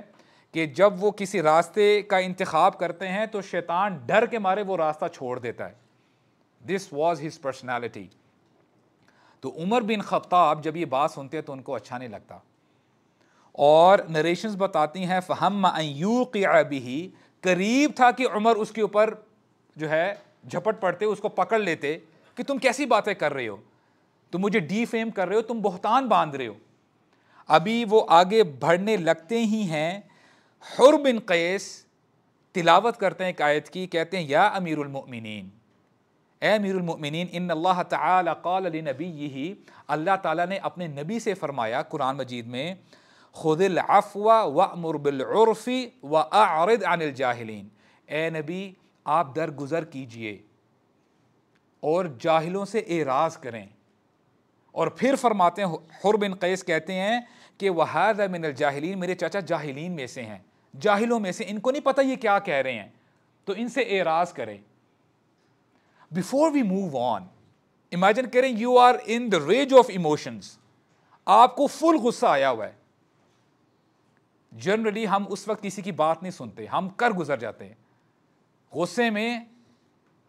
Speaker 1: कि जब वो किसी रास्ते का इंतखाब करते हैं तो शैतान डर के मारे वो रास्ता छोड़ देता है दिस वॉज हिज पर्सनैलिटी तो उमर बिन ख़त्ताब जब ये बात सुनते हैं तो उनको अच्छा नहीं लगता और नरेशंस बताती हैं फ़हम यू ही करीब था कि उमर उसके ऊपर जो है झपट पड़ते उसको पकड़ लेते कि तुम कैसी बातें कर रहे हो तुम मुझे डी फेम कर रहे हो तुम बहुतान बांध रहे हो अभी वो आगे बढ़ने लगते ही हैं हुर बिन कैस तिलावत करते हैं एक आयत की कहते हैं या अमीरमिन अमीरमिन इन अल्लाह तबी अल्लाह ताला ने अपने नबी से फ़रमाया कुरान मजीद में खुदिल अफ़वा व मुरबिलफ़ी व आरद अनिल जाहलीन ए नबी आप दरगुजर कीजिए और जाहिलों से एराज करें और फिर फरमाते हैं हुर बिन कैस कहते हैं कि वहाद मिनल जाहलीन मेरे चाचा जाहलीन में से हैं जाहिलों में से इनको नहीं पता ये क्या कह रहे हैं तो इनसे एराज करें before we move on imagine करें you are in the rage of emotions आपको फुल गुस्सा आया हुआ है जनरली हम उस वक्त किसी की बात नहीं सुनते हम कर गुजर जाते हैं गुस्से में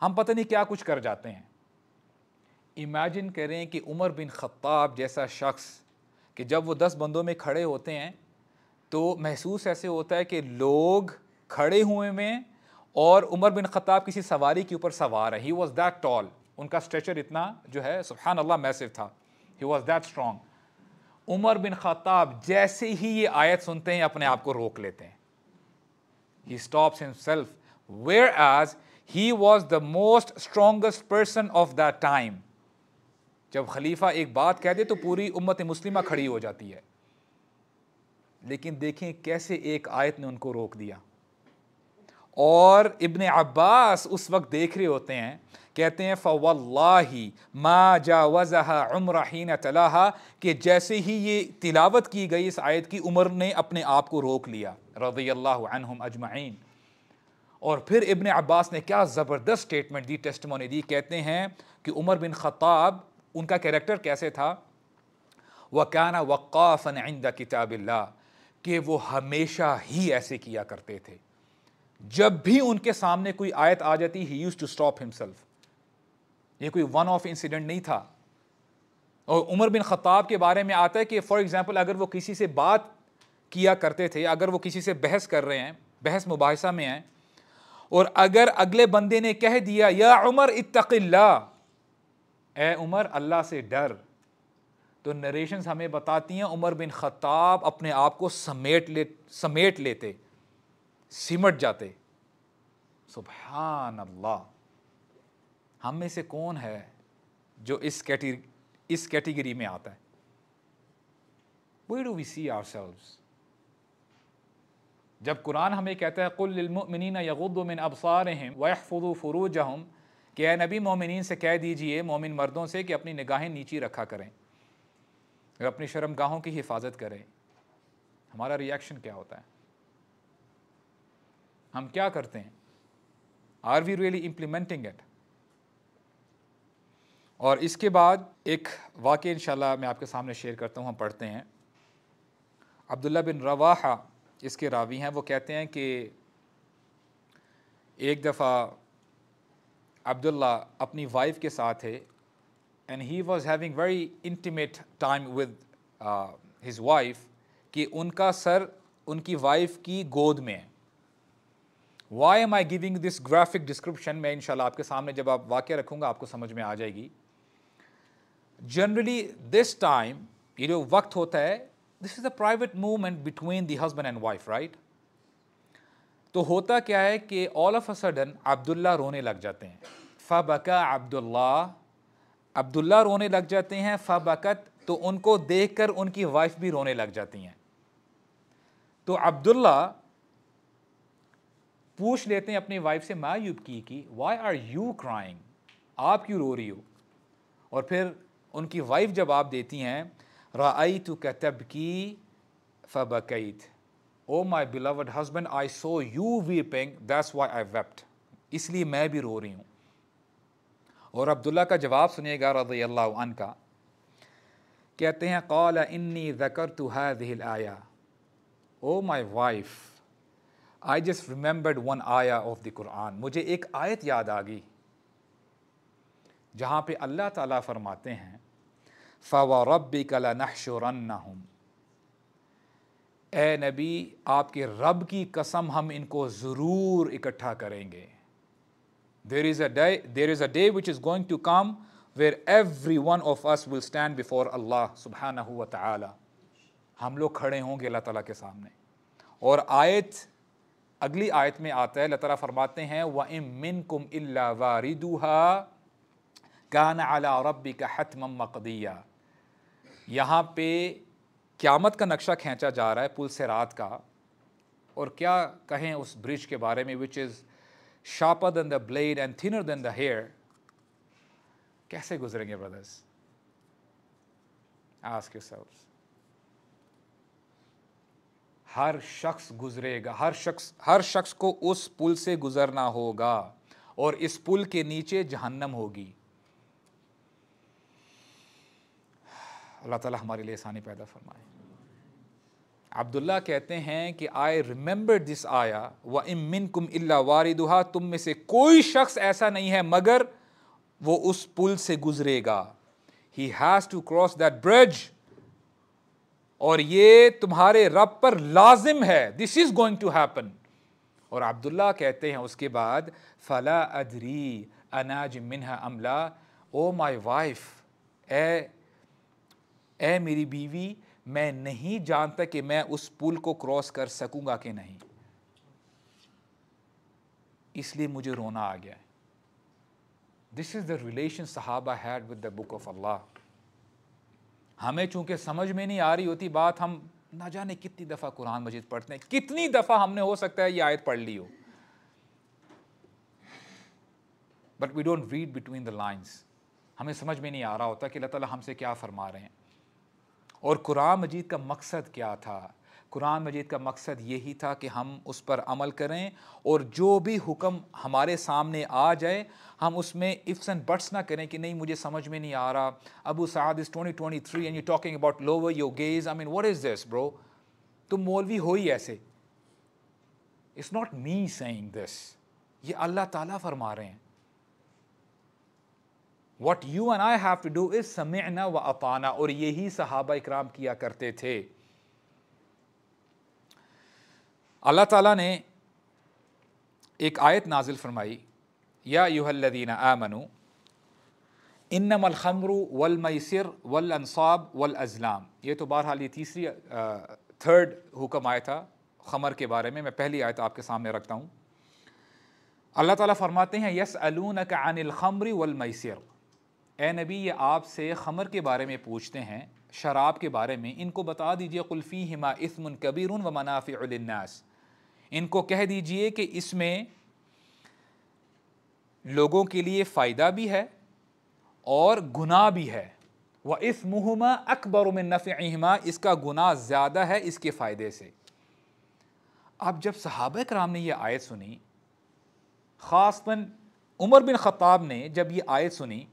Speaker 1: हम पता नहीं क्या कुछ कर जाते हैं इमेजिन करें कि उमर बिन खत्ताब जैसा शख्स कि जब वो दस बंदों में खड़े होते हैं तो महसूस ऐसे होता है कि लोग खड़े हुए में और उमर बिन ख़ताब किसी सवारी के ऊपर सवार है ही वॉज़ दैट टॉल उनका स्ट्रेचर इतना जो है सुबहान अल्लाह मैसिव था he was that strong Umar बिन ख़ताब जैसे ही ये आयत सुनते हैं अपने आप को रोक लेते हैं he stops himself whereas he was the most strongest person of the time जब खलीफा एक बात कह दे तो पूरी उम्मत मुस्लिमा खड़ी हो जाती है लेकिन देखें कैसे एक आयत ने उनको रोक दिया और इबन अब्बास उस वक्त देख रहे होते हैं कहते हैं फ़वल्ला मा जावज़ा उम्रहीन तलाहा कि जैसे ही ये तिलावत की गई इस आयत की उम्र ने अपने आप को रोक लिया रज़ी अल्लाम अजमाइन और फिर इबन अब्बास ने क्या ज़बरदस्त स्टेटमेंट दी टेस्टमोनी दी कहते हैं कि उमर बिन ख़ताब उनका कैरेक्टर कैसे था वकाना वक़ाफ़न आइंदा किताबिल्ला कि वो हमेशा ही ऐसे किया करते थे जब भी उनके सामने कोई आयत आ जाती he use to stop himself ये कोई वन ऑफ इंसिडेंट नहीं था और उमर बिन ख़त्ताब के बारे में आता है कि फ़ॉर एग्ज़ाम्पल अगर वो किसी से बात किया करते थे अगर वो किसी से बहस कर रहे हैं बहस मुबासा में हैं और अगर अगले बंदे ने कह दिया या उमर इतकिल्ला ए उमर अल्लाह से डर तो नरेशन हमें बताती हैं उमर बिन ख़त्ताब अपने आप को समेट ले समेट लेते सिमट जाते सुबहान अल्लाह हम में से कौन है जो इस कैटी इस कैटेगरी में आता है we do we see ourselves जब कुरान हमें कहता है कुल कुल्लिन यगुद्दमिन अबसार हैं वफ़ुद फ़रूज हम कि ए नबी मोमिन से कह दीजिए मोमिन मर्दों से कि अपनी निगाहें नीची रखा करें और अपनी शर्मगाहों की हिफाजत करें हमारा रिएक्शन क्या होता है हम क्या करते हैं are we really implementing it और इसके बाद एक वाक़ इन मैं आपके सामने शेयर करता हूँ हम पढ़ते हैं अब्दुल्ला बिन रवाहा इसके रावी हैं वो कहते हैं कि एक दफ़ा अब्दुल्ला अपनी वाइफ के साथ है and he was having very intimate time with his wife कि उनका सर उनकी वाइफ की गोद में है why am I giving this graphic description मैं इनशाला आपके सामने जब आप वाक्य रखूंगा आपको समझ में आ जाएगी जनरली दिस टाइम ये जो वक्त होता है this is a private movement between the husband and wife right तो होता क्या है कि all of a sudden Abdullah रोने लग जाते हैं फ़बका अब्दुल्ला अब्दुल्ला रोने लग जाते हैं फ़बकत तो उनको देखकर उनकी वाइफ भी रोने लग जाती हैं तो अब्दुल्ला पूछ लेते हैं अपनी वाइफ से माँ यू की कि वाई आर यू क्राइंग आप क्यों रो रही हो और फिर उनकी वाइफ जब आप देती हैं राई तो कतब की फ़बकैत oh my beloved husband I saw you weeping that's why I wept इसलिए मैं भी रो रही हूँ और अब्दुल्ला का जवाब सुनिएगा रजी अल्लाह का कहते हैं कौल इन्नी ज़कर तो है दिल आया oh my wife I just remembered one आया ऑफ द कुरान मुझे एक आयत याद आ गई जहाँ पे अल्लाह ताला फरमाते हैं फ़वा रबी कला हम ए नबी आपके रब की कसम हम इनको ज़रूर इकट्ठा करेंगे there is a day there is a day which is going to come where every one of us will stand before Allah सुबह हुआ हम लोग खड़े होंगे अल्लाह ताला के सामने और आयत अगली आयत में आता है लतरा फरमाते हैं व इम मिन कुम अल्ला वारिदूहा अला रबी का हतम मकदिया यहाँ पे क़्यामत का नक्शा खींचा जा रहा है पुल से रात का और क्या कहें उस ब्रिज के बारे में which is sharper than the blade and thinner than the hair कैसे गुजरेंगे ब्रदर्स आस्क योरसेल्व्स हर शख्स गुजरेगा हर शख्स हर शख्स को उस पुल से गुजरना होगा और इस पुल के नीचे जहन्नम होगी अल्लाह ताला हमारे लिए आसानी पैदा फरमाए अब्दुल्ला कहते हैं कि आई रिमेंबर दिस आया व इमिन कुम वारी दुहा तुम में से कोई शख्स ऐसा नहीं है मगर वो उस पुल से गुजरेगा he has to cross that bridge और ये तुम्हारे रब पर लाजिम है this is going to happen और अब्दुल्ला कहते हैं उसके बाद फला अदरी अनाज मिनह अमला ओ माय वाइफ ए ए मेरी बीवी मैं नहीं जानता कि मैं उस पुल को क्रॉस कर सकूंगा कि नहीं इसलिए मुझे रोना आ गया दिस इज़ द रिलेशन सहाबा had with the book of Allah हमें चूँकि समझ में नहीं आ रही होती बात हम ना जाने कितनी दफ़ा कुरान मजीद पढ़ते हैं कितनी दफ़ा हमने हो सकता है ये आयत पढ़ ली हो but we don't read between the lines हमें समझ में नहीं आ रहा होता कि अल्लाह ताला हमसे क्या फरमा रहे हैं और कुरान मजीद का मकसद क्या था कुरान मजीद का मकसद यही था कि हम उस पर अमल करें और जो भी हुक्म हमारे सामने आ जाए हम उसमें इफ्स एंड बट्स ना करें कि नहीं मुझे समझ में नहीं आ रहा Abu Saad is twenty twenty three and you talking about lower your gaze I mean what is this bro तुम मौलवी हो ही ऐसे it's not me saying this ये अल्लाह ताला फरमा रहे हैं what you and I have to do is समेना व अपाना और यही सहाबा इक्राम किया करते थे अल्लाह ताला ने एक आयत नाजिल फरमाई या यूहल्लदीन आमनु इनमलखमरु वल मैसर वल अनसाब वल अज़लाम ये तो बहरहाल ये तीसरी थर्ड हुक्म आया था खमर के बारे में मैं पहली आयत आपके सामने रखता हूँ अल्लाह ताला फरमाते हैं यस अलून का खमरी वल मैसर ए नबी ये आपसे खमर के बारे में पूछते हैं शराब के बारे में इनको बता दीजिए कुल्फ़ी हिमा इसमन कबीर व मनाफ़िलनास इनको कह दीजिए कि इसमें लोगों के लिए फ़ायदा भी है और गुनाह भी है वह इस मुहमा अकबर में नफ़ीमा इसका गुनाह ज़्यादा है इसके फ़ायदे से अब जब सहाब कराम ने यह आयत सुनी ख़ास उमर बिन ख़ाब ने जब ये आयत सुनी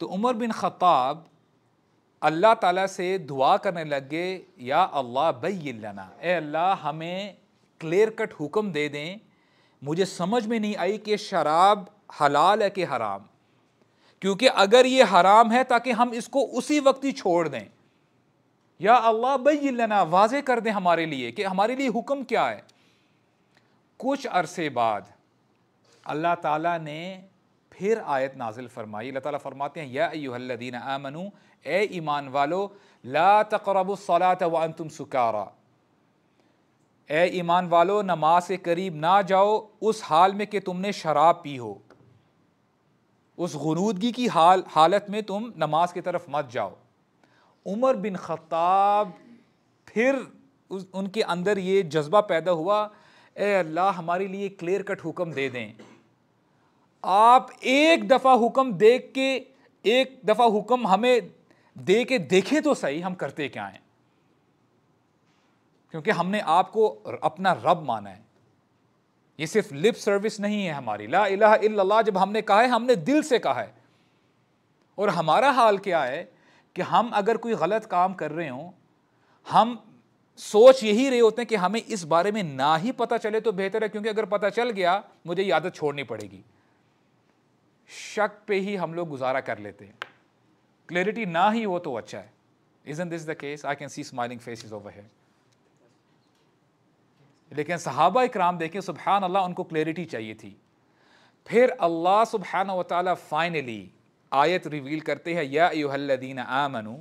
Speaker 1: तो उमर बिन खताब अल्लाह ताला से दुआ करने लग गए या अल्लाह बना ए अल्लाह हमें क्लियर कट हुक्म दे दें मुझे समझ में नहीं आई कि शराब हलाल है कि हराम क्योंकि अगर ये हराम है ताकि हम इसको उसी वक्त ही छोड़ दें या अल्लाह बना वाजे कर दें हमारे लिए कि हमारे लिए हुक्म क्या है कुछ अरसे बाद अल्लाह ताला ने फिर आयत नाजिल फरमाई अल्लाह ताला फरमाते हैं यादीन आमनू ए ईमान वालो ला तकरबसलात वन तुम सुकारा ए ईमान वालो नमाज के करीब ना जाओ उस हाल में कि तुमने शराब पी हो उस गनूदगी की हाल हालत में तुम नमाज की तरफ मत जाओ उमर बिन ख़ताब फिर उस उनके अंदर ये जज्बा पैदा हुआ ए अल्लाह हमारे लिए क्लियर कट हुक्म दे दें आप एक दफ़ा हुक्म देख के एक दफ़ा हुक्म हमें दे के देखें तो सही हम करते क्या हैं क्योंकि हमने आपको अपना रब माना है ये सिर्फ लिप सर्विस नहीं है हमारी ला इलाह इल्लल्लाह जब हमने कहा है हमने दिल से कहा है और हमारा हाल क्या है कि हम अगर कोई गलत काम कर रहे हों हम सोच यही रहे होते हैं कि हमें इस बारे में ना ही पता चले तो बेहतर है क्योंकि अगर पता चल गया मुझे आदत छोड़नी पड़ेगी शक पे ही हम लोग गुजारा कर लेते हैं क्लैरिटी ना ही हो तो अच्छा है is in this the case I can see smiling face is over head लेकिन सहाबा इक्राम देखें सुबहान अल्लाह उनको क्लैरिटी चाहिए थी फिर अल्लाह सुबहान वाली फ़ाइनली आयत रिवील करते हैं या यूहल्दीन आमनु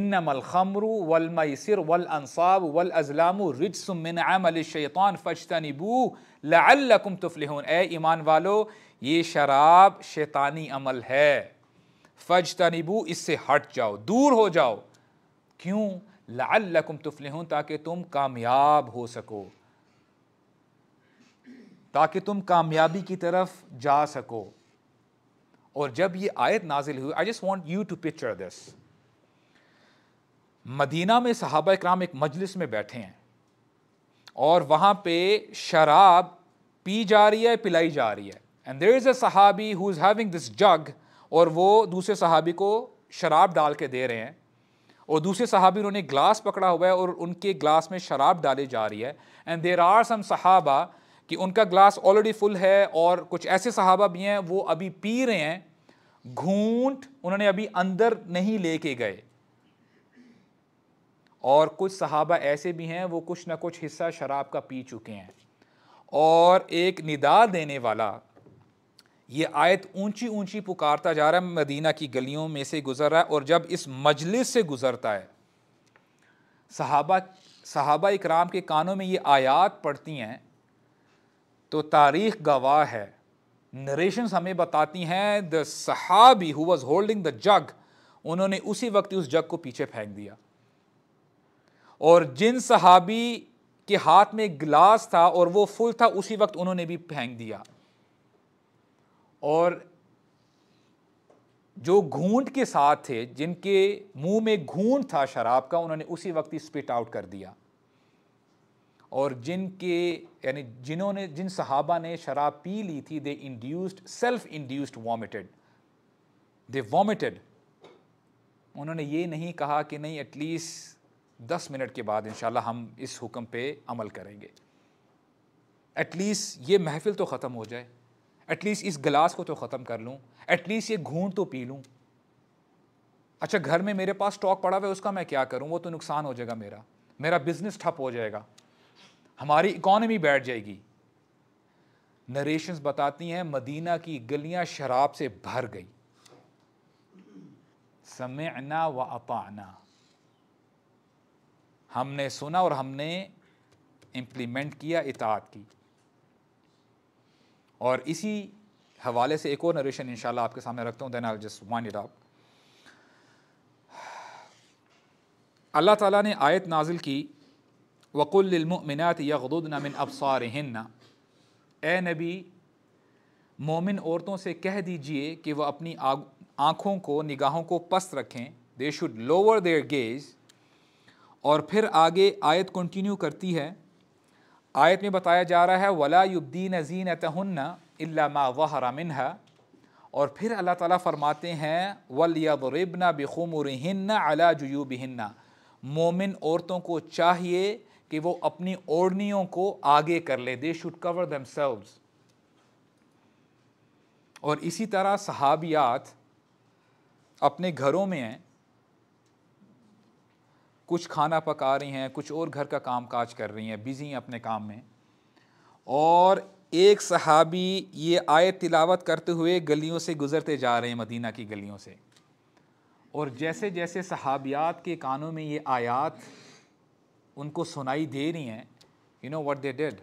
Speaker 1: इन मलखमरू वलमसर वलअनसाब वलअलाम रिजसमिन शैतान फ़शतनबू लकुम तुफलहून ए ईमान वालो ये शराब शैतानी अमल है फ़ज तनबू इससे हट जाओ दूर हो जाओ क्यों लकुम तुफलहूँ ताकि तुम कामयाब हो सको ताकि तुम कामयाबी की तरफ जा सको और जब ये आयत नाजिल हुई I just want you to picture this Madina में सहाबा कराम एक मजलिस में बैठे हैं और वहाँ पे शराब पी जा रही है पिलाई जा रही है एंड देर इज़ अ सहाबी who is having this jug और वो दूसरे सहाबी को शराब डाल के दे रहे हैं और दूसरे सहाबी उन्होंने ग्लास पकड़ा हुआ है और उनके ग्लास में शराब डाली जा रही है एंड देर आर सम सहाबा कि उनका ग्लास ऑलरेडी फुल है और कुछ ऐसे सहाबा भी हैं वो अभी पी रहे हैं घूंट उन्होंने अभी अंदर नहीं लेके गए और कुछ सहाबा ऐसे भी हैं वो कुछ ना कुछ हिस्सा शराब का पी चुके हैं और एक निदा देने वाला ये आयत ऊंची ऊंची पुकारता जा रहा है मदीना की गलियों में से गुजर रहा है और जब इस मजलिस से गुज़रता है सहाबा सहाबा इकराम के कानों में ये आयात पढ़ती हैं तो तारीख गवाह है नरेशन हमें बताती हैं द सहाबी who was holding the jug उन्होंने उसी वक्त उस जग को पीछे फेंक दिया और जिन सहाबी के हाथ में गिलास था और वो फुल था उसी वक्त उन्होंने भी फेंक दिया और जो घूंट के साथ थे जिनके मुंह में घूंट था शराब का उन्होंने उसी वक्त ही स्पिट आउट कर दिया और जिनके यानी जिन्होंने जिन सहाबा ने शराब पी ली थी they induced self induced vomited they vomited उन्होंने ये नहीं कहा कि नहीं एटलीस्ट दस मिनट के बाद इन हम इस हुक्म पे अमल करेंगे एटलीस्ट ये महफिल तो ख़त्म हो जाए एटलीस्ट इस गिलास को तो ख़त्म कर लूँ एटलीस्ट ये घूंट तो पी लूँ अच्छा घर में मेरे पास स्टॉक पड़ा हुआ है उसका मैं क्या करूँ वो तो नुकसान हो जाएगा मेरा मेरा बिजनेस ठप हो जाएगा हमारी इकॉनमी बैठ जाएगी नरेशंस बताती हैं मदीना की गलियां शराब से भर गई समय आना व अपाना हमने सुना और हमने इम्प्लीमेंट किया इतात की और इसी हवाले से एक और नरेशन इन आपके सामने रखता हूँ then I just want it आप अल्लाह ताला ने आयत नाजिल की वक़ुलमिनत यकदुद नमिन अबसार ए नबी मोमिन औरतों से कह दीजिए कि वह अपनी आँखों को निगाहों को पस्त रखें they should lower their gaze और फिर आगे आयत कंटिन्यू करती है आयत में बताया जा रहा है वला युद्दीन जीन तहन्ना इल्ला वहरा और फिर अल्लाह ताला फरमाते हैं वलियाबरबना बिखुमरहन्ना अला जयूबहन्ना मोमिन औरतों को चाहिए कि वो अपनी ओढ़नियों को आगे कर ले दे शुड कवर दम और इसी तरह सहाबियात अपने घरों में कुछ खाना पका रही हैं कुछ और घर का काम काज कर रही हैं बिज़ी हैं अपने काम में और एक सहाबी ये आयत तिलावत करते हुए गलियों से गुज़रते जा रहे हैं मदीना की गलियों से और जैसे जैसे सहाबियात के कानों में ये आयात उनको सुनाई दे रही हैं you know what they did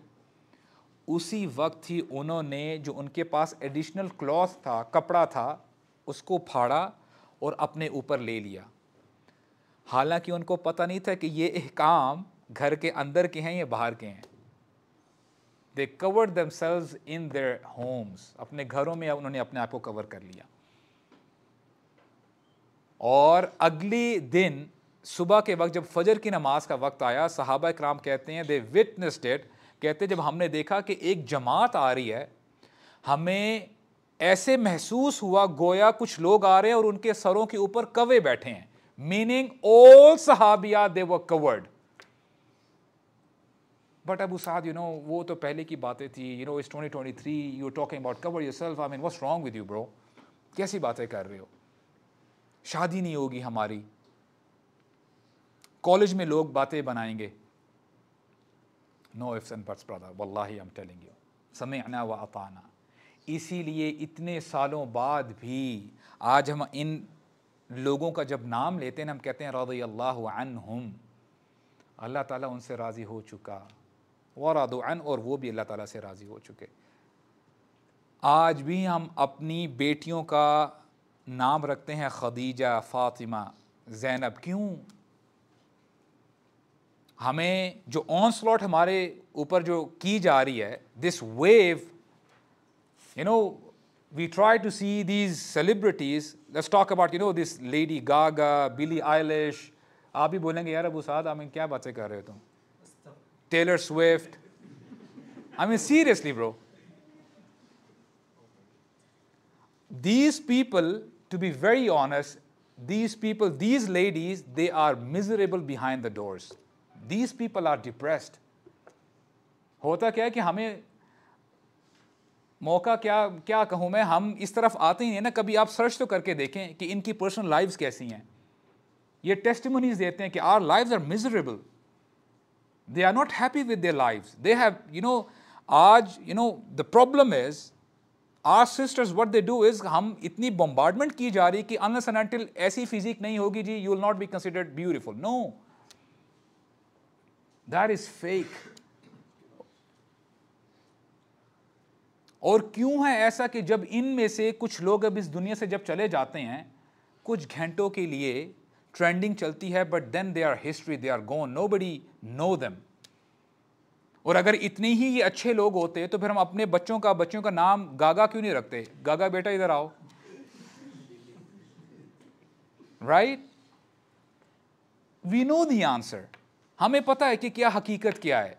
Speaker 1: उसी वक्त ही उन्होंने जो उनके पास एडिशनल क्लॉथ था कपड़ा था उसको फाड़ा और अपने ऊपर ले लिया हालांकि उनको पता नहीं था कि ये अहकाम घर के अंदर के हैं या बाहर के हैं दे कवर दम सेल्व इन देयर होम्स अपने घरों में उन्होंने अपने आप को कवर कर लिया और अगले दिन सुबह के वक्त जब फजर की नमाज का वक्त आया सहाबा कराम कहते हैं दे विटनेस डेट कहते जब हमने देखा कि एक जमात आ रही है हमें ऐसे महसूस हुआ गोया कुछ लोग आ रहे हैं और उनके सरों के ऊपर कवे बैठे हैं meaning all Sahabiya they were covered. But Abu Saad, you know, वो तो पहले की बातें थी you know, it's 2023, you're talking about cover yourself, I mean, what's wrong with you, bro? कैसी बातें कर रहे हो शादी नहीं होगी हमारी कॉलेज में लोग बातें बनाएंगे no ifs and buts brother वल्लाही आई एम टेलिंग यू समय आना व अताना इसीलिए इतने सालों बाद भी आज हम इन लोगों का जब नाम लेते हैं हम कहते हैं रदी अल्लाह हम अल्लाह ताला उनसे राज़ी हो चुका व अन और वो भी अल्लाह ताला से राज़ी हो चुके आज भी हम अपनी बेटियों का नाम रखते हैं खदीजा फ़ातिमा ज़ैनब क्यों हमें जो ऑन स्लॉट हमारे ऊपर जो की जा रही है this wave you know we try to see these celebrities. Let's talk about, you know, this Lady Gaga, Billie Eilish. आप भी बोलेंगे यार अब उसाद आई मीन क्या बातें कर रहे तुम these people, to be very honest, these people, these ladies, they are miserable behind the doors. These people are depressed. होता क्या है कि हमें मौका क्या क्या कहूँ मैं हम इस तरफ आते ही हैं ना कभी आप सर्च तो करके देखें कि इनकी पर्सनल लाइव्स कैसी हैं ये टेस्टमनीज देते हैं कि our lives are miserable they are not happy with their lives they have you know आज you know the problem is our sisters what they do is हम इतनी बम्बार्डमेंट की जा रही कि अनलेस एंड अनटिल ऐसी फिजिक नहीं होगी जी you will not be considered beautiful no that is fake और क्यों है ऐसा कि जब इन में से कुछ लोग अब इस दुनिया से जब चले जाते हैं कुछ घंटों के लिए ट्रेंडिंग चलती है but then they are history they are gone nobody know them और अगर इतने ही ये अच्छे लोग होते तो फिर हम अपने बच्चों का बच्चों का नाम गागा क्यों नहीं रखते गागा बेटा इधर आओ right we know the answer हमें पता है कि क्या हकीकत क्या है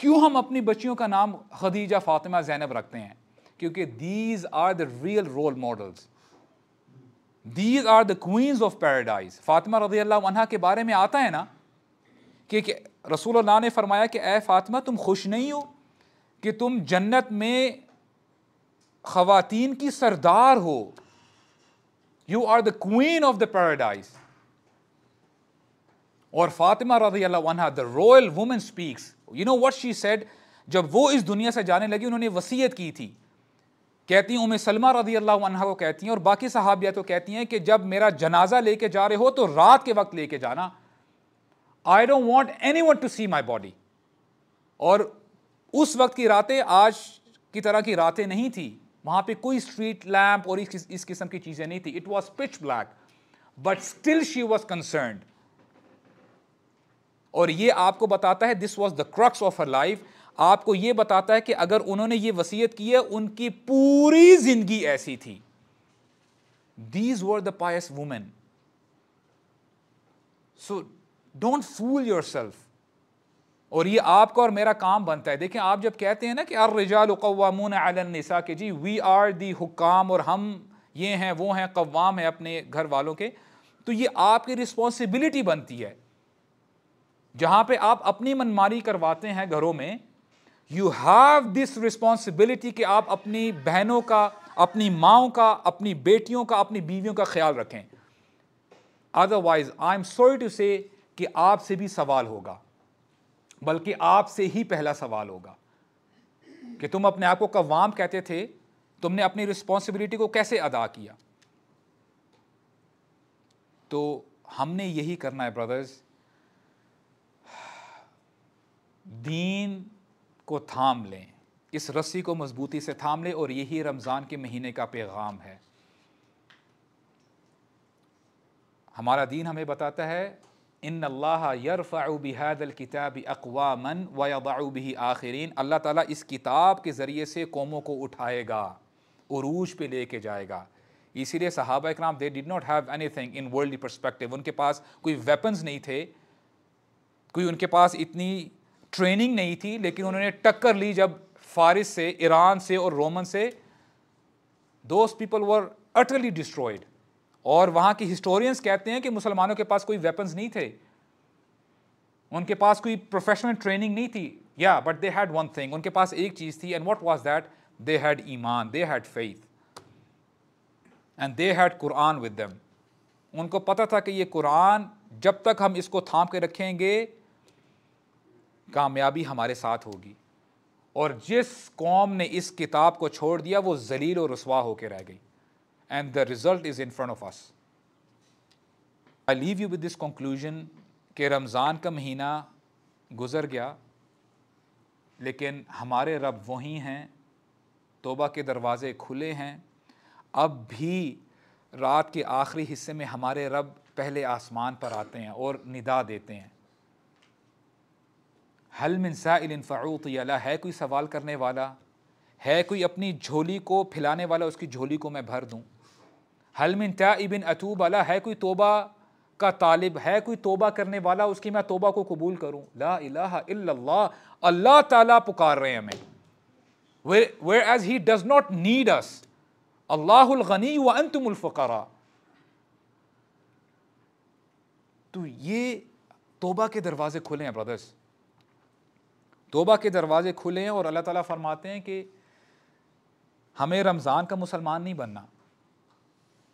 Speaker 1: क्यों हम अपनी बच्चियों का नाम खदीजा फातिमा जैनब रखते हैं क्योंकि these are the real role models these are the queens of paradise Fatima रजी अल्लाह के बारे में आता है ना कि, रसूल अल्लाह ने फरमाया कि ए फातिमा तुम खुश नहीं हो कि तुम जन्नत में ख़वातीन की सरदार हो you are the queen of the paradise और फातिमा रजी Allah the royal women speaks you know what she said जब वो इस दुनिया से जाने लगी उन्होंने वसीयत की थी कहती हूँ उम सलमा रजी अल्लाह को कहती हैं और बाकी सहाबिया तो कहती हैं कि जब मेरा जनाजा लेके जा रहे हो तो रात के वक्त लेके जाना I don't want anyone to see my body और उस वक्त की रातें आज की तरह की रातें नहीं थी वहाँ पे कोई स्ट्रीट लैम्प और इस, इस किस्म की चीज़ें नहीं थी it was pitch black but still she was concerned और ये आपको बताता है this was the crux of her life आपको ये बताता है कि अगर उन्होंने ये वसीयत की है उनकी पूरी जिंदगी ऐसी थी these were the pious women so don't fool yourself और ये आपका और मेरा काम बनता है देखें आप जब कहते हैं ना कि अर रिजाल कवामून के जी वी आर दी हुकाम और हम ये हैं वो हैं कवाम है अपने घर वालों के तो ये आपकी रिस्पॉन्सिबिलिटी बनती है जहां पे आप अपनी मनमारी करवाते हैं घरों में यू हैव दिस रिस्पॉन्सिबिलिटी कि आप अपनी बहनों का अपनी माओ का अपनी बेटियों का अपनी बीवियों का ख्याल रखें otherwise I am sorry to say कि आपसे भी सवाल होगा बल्कि आपसे ही पहला सवाल होगा कि तुम अपने आप को कवाम कहते थे तुमने अपनी रिस्पॉन्सिबिलिटी को कैसे अदा किया तो हमने यही करना है ब्रदर्स दीन को थाम लें इस रस्सी को मज़बूती से थाम लें और यही रमज़ान के महीने का पैगाम है हमारा दीन हमें बताता है इन अल्लाह हैदल किताब अकवामन वबाउबी आखिरीन अल्लाह ताला इस किताब के ज़रिए से कौमों को उठाएगा उरूज पे लेके जाएगा इसीलिए सहाबा कराम they did not have anything in world perspective उनके पास कोई वेपन्स नहीं थे कोई उनके पास इतनी ट्रेनिंग नहीं थी लेकिन उन्होंने टक्कर ली जब फारिस से ईरान से और रोमन से those people were utterly destroyed और वहाँ के हिस्टोरियंस कहते हैं कि मुसलमानों के पास कोई वेपन्स नहीं थे उनके पास कोई प्रोफेशनल ट्रेनिंग नहीं थी या but they had one thing उनके पास एक चीज़ थी and what was that they had ईमान they had faith and they had Quran with them उनको पता था कि ये कुरान जब तक हम इसको थाम के रखेंगे कामयाबी हमारे साथ होगी और जिस कौम ने इस किताब को छोड़ दिया वो जलील और रसवा होकर रह गई and the result is in front of us I leave you with this conclusion कि रमज़ान का महीना गुज़र गया लेकिन हमारे रब वही हैं तोबा के दरवाज़े खुले हैं अब भी रात के आखिरी हिस्से में हमारे रब पहले आसमान पर आते हैं और निदा देते हैं हल मिनसा साइल अला है कोई सवाल करने वाला है कोई अपनी झोली को फैलाने वाला उसकी झोली को मैं भर दूँ हल मिन इबिन अतूब अला है कोई तोबा का तालिब है कोई तोबा करने वाला उसकी मैं तोबा को कबूल करूँ ला अल्लाह ताला पुकार रहे हैं हमें whereas he does not need us अल्लाहनी व अनतमुल्फ़ारा तो ये तोबा के दरवाजे खुले हैं ब्रदर्स तोबा के दरवाज़े खुले हैं और अल्लाह ताला फरमाते हैं कि हमें रमज़ान का मुसलमान नहीं बनना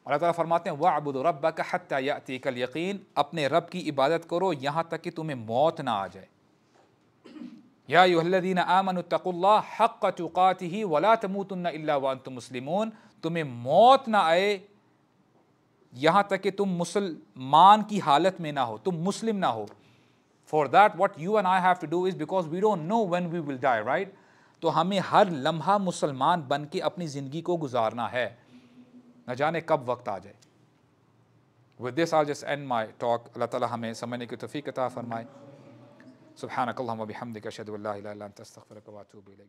Speaker 1: अल्लाह ताला फरमाते हैं वाबुद रब का हत्या यातिकल यकीन अपने रब की इबादत करो यहाँ तक कि तुम्हें मौत ना आ जाए या यूहदीन आमन तकुल्ला हक चुकात ही वला तमुतन वन तुम्हें मौत ना आए यहाँ तक कि तुम मुसलमान की हालत में ना हो तुम मुस्लिम ना हो for that what you and I have to do is because we don't know when we will die right तो हमें हर लम्हा मुसलमान बन के अपनी ज़िंदगी को गुजारना है न जाने कब वक्त आ जाए with this our just end my talk Allah तला हमें समझने की तफ़ी कता फरमाए सुबह सुबहानकल्लम वबिहमदिक अशहदुल्लाह तस्तफ़रक वातूब इलैक